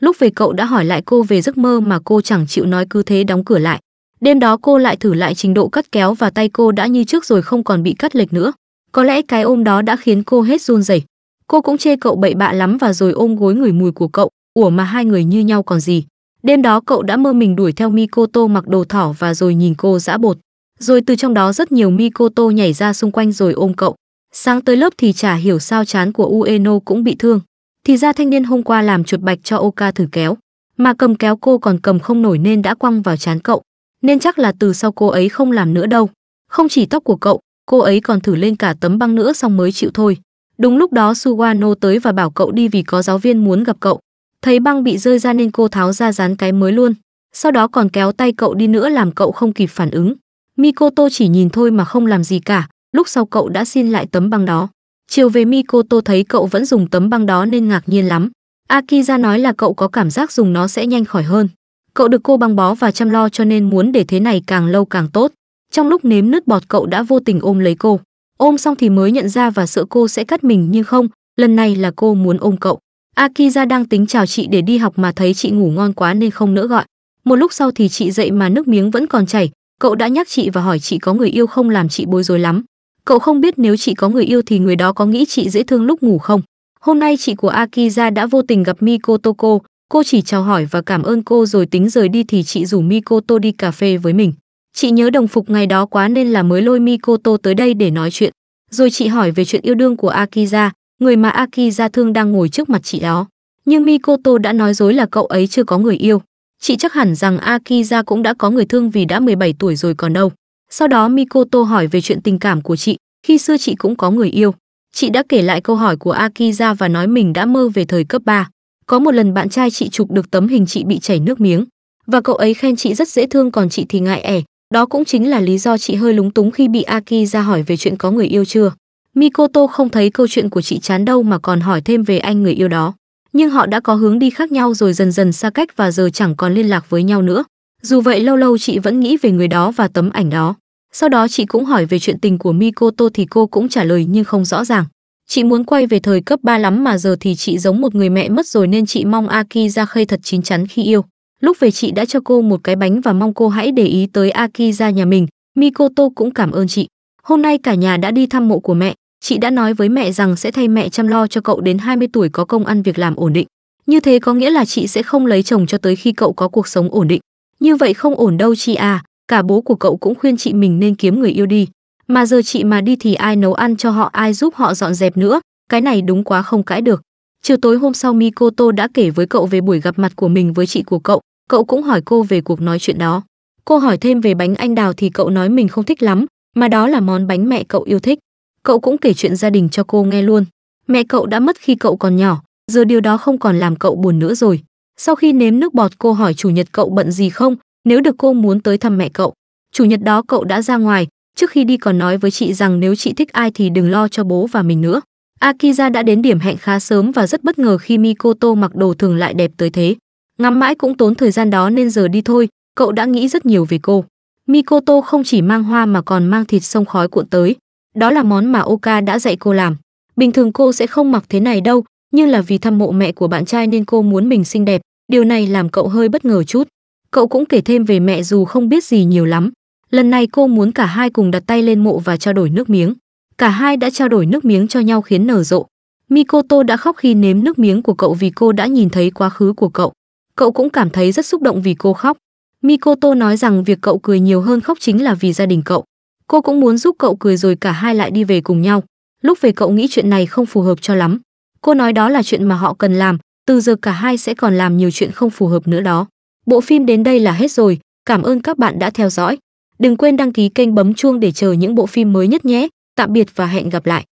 Lúc về cậu đã hỏi lại cô về giấc mơ mà cô chẳng chịu nói cứ thế đóng cửa lại. Đêm đó cô lại thử lại trình độ cắt kéo và tay cô đã như trước rồi không còn bị cắt lệch nữa. Có lẽ cái ôm đó đã khiến cô hết run rẩy. Cô cũng chê cậu bậy bạ lắm và rồi ôm gối người mùi của cậu, ủa mà hai người như nhau còn gì. Đêm đó cậu đã mơ mình đuổi theo Mikoto mặc đồ thỏ và rồi nhìn cô dã bột. Rồi từ trong đó rất nhiều Mikoto nhảy ra xung quanh rồi ôm cậu. Sáng tới lớp thì chả hiểu sao chán của Ueno cũng bị thương. Thì ra thanh niên hôm qua làm chuột bạch cho Oka thử kéo. Mà cầm kéo cô còn cầm không nổi nên đã quăng vào chán cậu. Nên chắc là từ sau cô ấy không làm nữa đâu. Không chỉ tóc của cậu, cô ấy còn thử lên cả tấm băng nữa xong mới chịu thôi. Đúng lúc đó Suwano tới và bảo cậu đi vì có giáo viên muốn gặp cậu. Thấy băng bị rơi ra nên cô tháo ra dán cái mới luôn, sau đó còn kéo tay cậu đi nữa làm cậu không kịp phản ứng. Mikoto chỉ nhìn thôi mà không làm gì cả, lúc sau cậu đã xin lại tấm băng đó. Chiều về Mikoto thấy cậu vẫn dùng tấm băng đó nên ngạc nhiên lắm. Akiza nói là cậu có cảm giác dùng nó sẽ nhanh khỏi hơn. Cậu được cô băng bó và chăm lo cho nên muốn để thế này càng lâu càng tốt. Trong lúc nếm nứt bọt cậu đã vô tình ôm lấy cô. Ôm xong thì mới nhận ra và sợ cô sẽ cắt mình nhưng không, lần này là cô muốn ôm cậu. Akiza đang tính chào chị để đi học mà thấy chị ngủ ngon quá nên không nỡ gọi. Một lúc sau thì chị dậy mà nước miếng vẫn còn chảy, cậu đã nhắc chị và hỏi chị có người yêu không làm chị bối rối lắm. Cậu không biết nếu chị có người yêu thì người đó có nghĩ chị dễ thương lúc ngủ không. Hôm nay chị của Akiza đã vô tình gặp Miko Toko, cô chỉ chào hỏi và cảm ơn cô rồi tính rời đi thì chị rủ Mikoto đi cà phê với mình. Chị nhớ đồng phục ngày đó quá nên là mới lôi Mikoto tới đây để nói chuyện. Rồi chị hỏi về chuyện yêu đương của Akiza, người mà Aki ra thương đang ngồi trước mặt chị đó. Nhưng Mikoto đã nói dối là cậu ấy chưa có người yêu. Chị chắc hẳn rằng Aki ra cũng đã có người thương vì đã 17 tuổi rồi còn đâu. Sau đó Mikoto hỏi về chuyện tình cảm của chị, khi xưa chị cũng có người yêu. Chị đã kể lại câu hỏi của Aki ra và nói mình đã mơ về thời cấp 3. Có một lần bạn trai chị chụp được tấm hình chị bị chảy nước miếng và cậu ấy khen chị rất dễ thương còn chị thì ngại ẻ. Đó cũng chính là lý do chị hơi lúng túng khi bị Aki ra hỏi về chuyện có người yêu chưa. Mikoto không thấy câu chuyện của chị chán đâu mà còn hỏi thêm về anh người yêu đó. Nhưng họ đã có hướng đi khác nhau rồi dần dần xa cách và giờ chẳng còn liên lạc với nhau nữa. Dù vậy lâu lâu chị vẫn nghĩ về người đó và tấm ảnh đó. Sau đó chị cũng hỏi về chuyện tình của Mikoto thì cô cũng trả lời nhưng không rõ ràng. Chị muốn quay về thời cấp 3 lắm mà giờ thì chị giống một người mẹ mất rồi nên chị mong Aki ra khơi thật chín chắn khi yêu. Lúc về chị đã cho cô một cái bánh và mong cô hãy để ý tới Aki ra nhà mình. Mikoto cũng cảm ơn chị. Hôm nay cả nhà đã đi thăm mộ của mẹ, Chị đã nói với mẹ rằng sẽ thay mẹ chăm lo cho cậu đến 20 tuổi có công ăn việc làm ổn định. Như thế có nghĩa là chị sẽ không lấy chồng cho tới khi cậu có cuộc sống ổn định. Như vậy không ổn đâu chị à, cả bố của cậu cũng khuyên chị mình nên kiếm người yêu đi. Mà giờ chị mà đi thì ai nấu ăn cho họ, ai giúp họ dọn dẹp nữa, cái này đúng quá không cãi được. Chiều tối hôm sau Mikoto đã kể với cậu về buổi gặp mặt của mình với chị của cậu, cậu cũng hỏi cô về cuộc nói chuyện đó. Cô hỏi thêm về bánh anh đào thì cậu nói mình không thích lắm, mà đó là món bánh mẹ cậu yêu thích cậu cũng kể chuyện gia đình cho cô nghe luôn. Mẹ cậu đã mất khi cậu còn nhỏ, giờ điều đó không còn làm cậu buồn nữa rồi. Sau khi nếm nước bọt cô hỏi chủ nhật cậu bận gì không, nếu được cô muốn tới thăm mẹ cậu. Chủ nhật đó cậu đã ra ngoài, trước khi đi còn nói với chị rằng nếu chị thích ai thì đừng lo cho bố và mình nữa. Akiza đã đến điểm hẹn khá sớm và rất bất ngờ khi Mikoto mặc đồ thường lại đẹp tới thế. Ngắm mãi cũng tốn thời gian đó nên giờ đi thôi, cậu đã nghĩ rất nhiều về cô. Mikoto không chỉ mang hoa mà còn mang thịt sông khói cuộn tới. Đó là món mà Oka đã dạy cô làm. Bình thường cô sẽ không mặc thế này đâu, nhưng là vì thăm mộ mẹ của bạn trai nên cô muốn mình xinh đẹp, điều này làm cậu hơi bất ngờ chút. Cậu cũng kể thêm về mẹ dù không biết gì nhiều lắm. Lần này cô muốn cả hai cùng đặt tay lên mộ và trao đổi nước miếng. Cả hai đã trao đổi nước miếng cho nhau khiến nở rộ. Mikoto đã khóc khi nếm nước miếng của cậu vì cô đã nhìn thấy quá khứ của cậu. Cậu cũng cảm thấy rất xúc động vì cô khóc. Mikoto nói rằng việc cậu cười nhiều hơn khóc chính là vì gia đình cậu. Cô cũng muốn giúp cậu cười rồi cả hai lại đi về cùng nhau. Lúc về cậu nghĩ chuyện này không phù hợp cho lắm. Cô nói đó là chuyện mà họ cần làm, từ giờ cả hai sẽ còn làm nhiều chuyện không phù hợp nữa đó. Bộ phim đến đây là hết rồi, cảm ơn các bạn đã theo dõi. Đừng quên đăng ký kênh bấm chuông để chờ những bộ phim mới nhất nhé. Tạm biệt và hẹn gặp lại.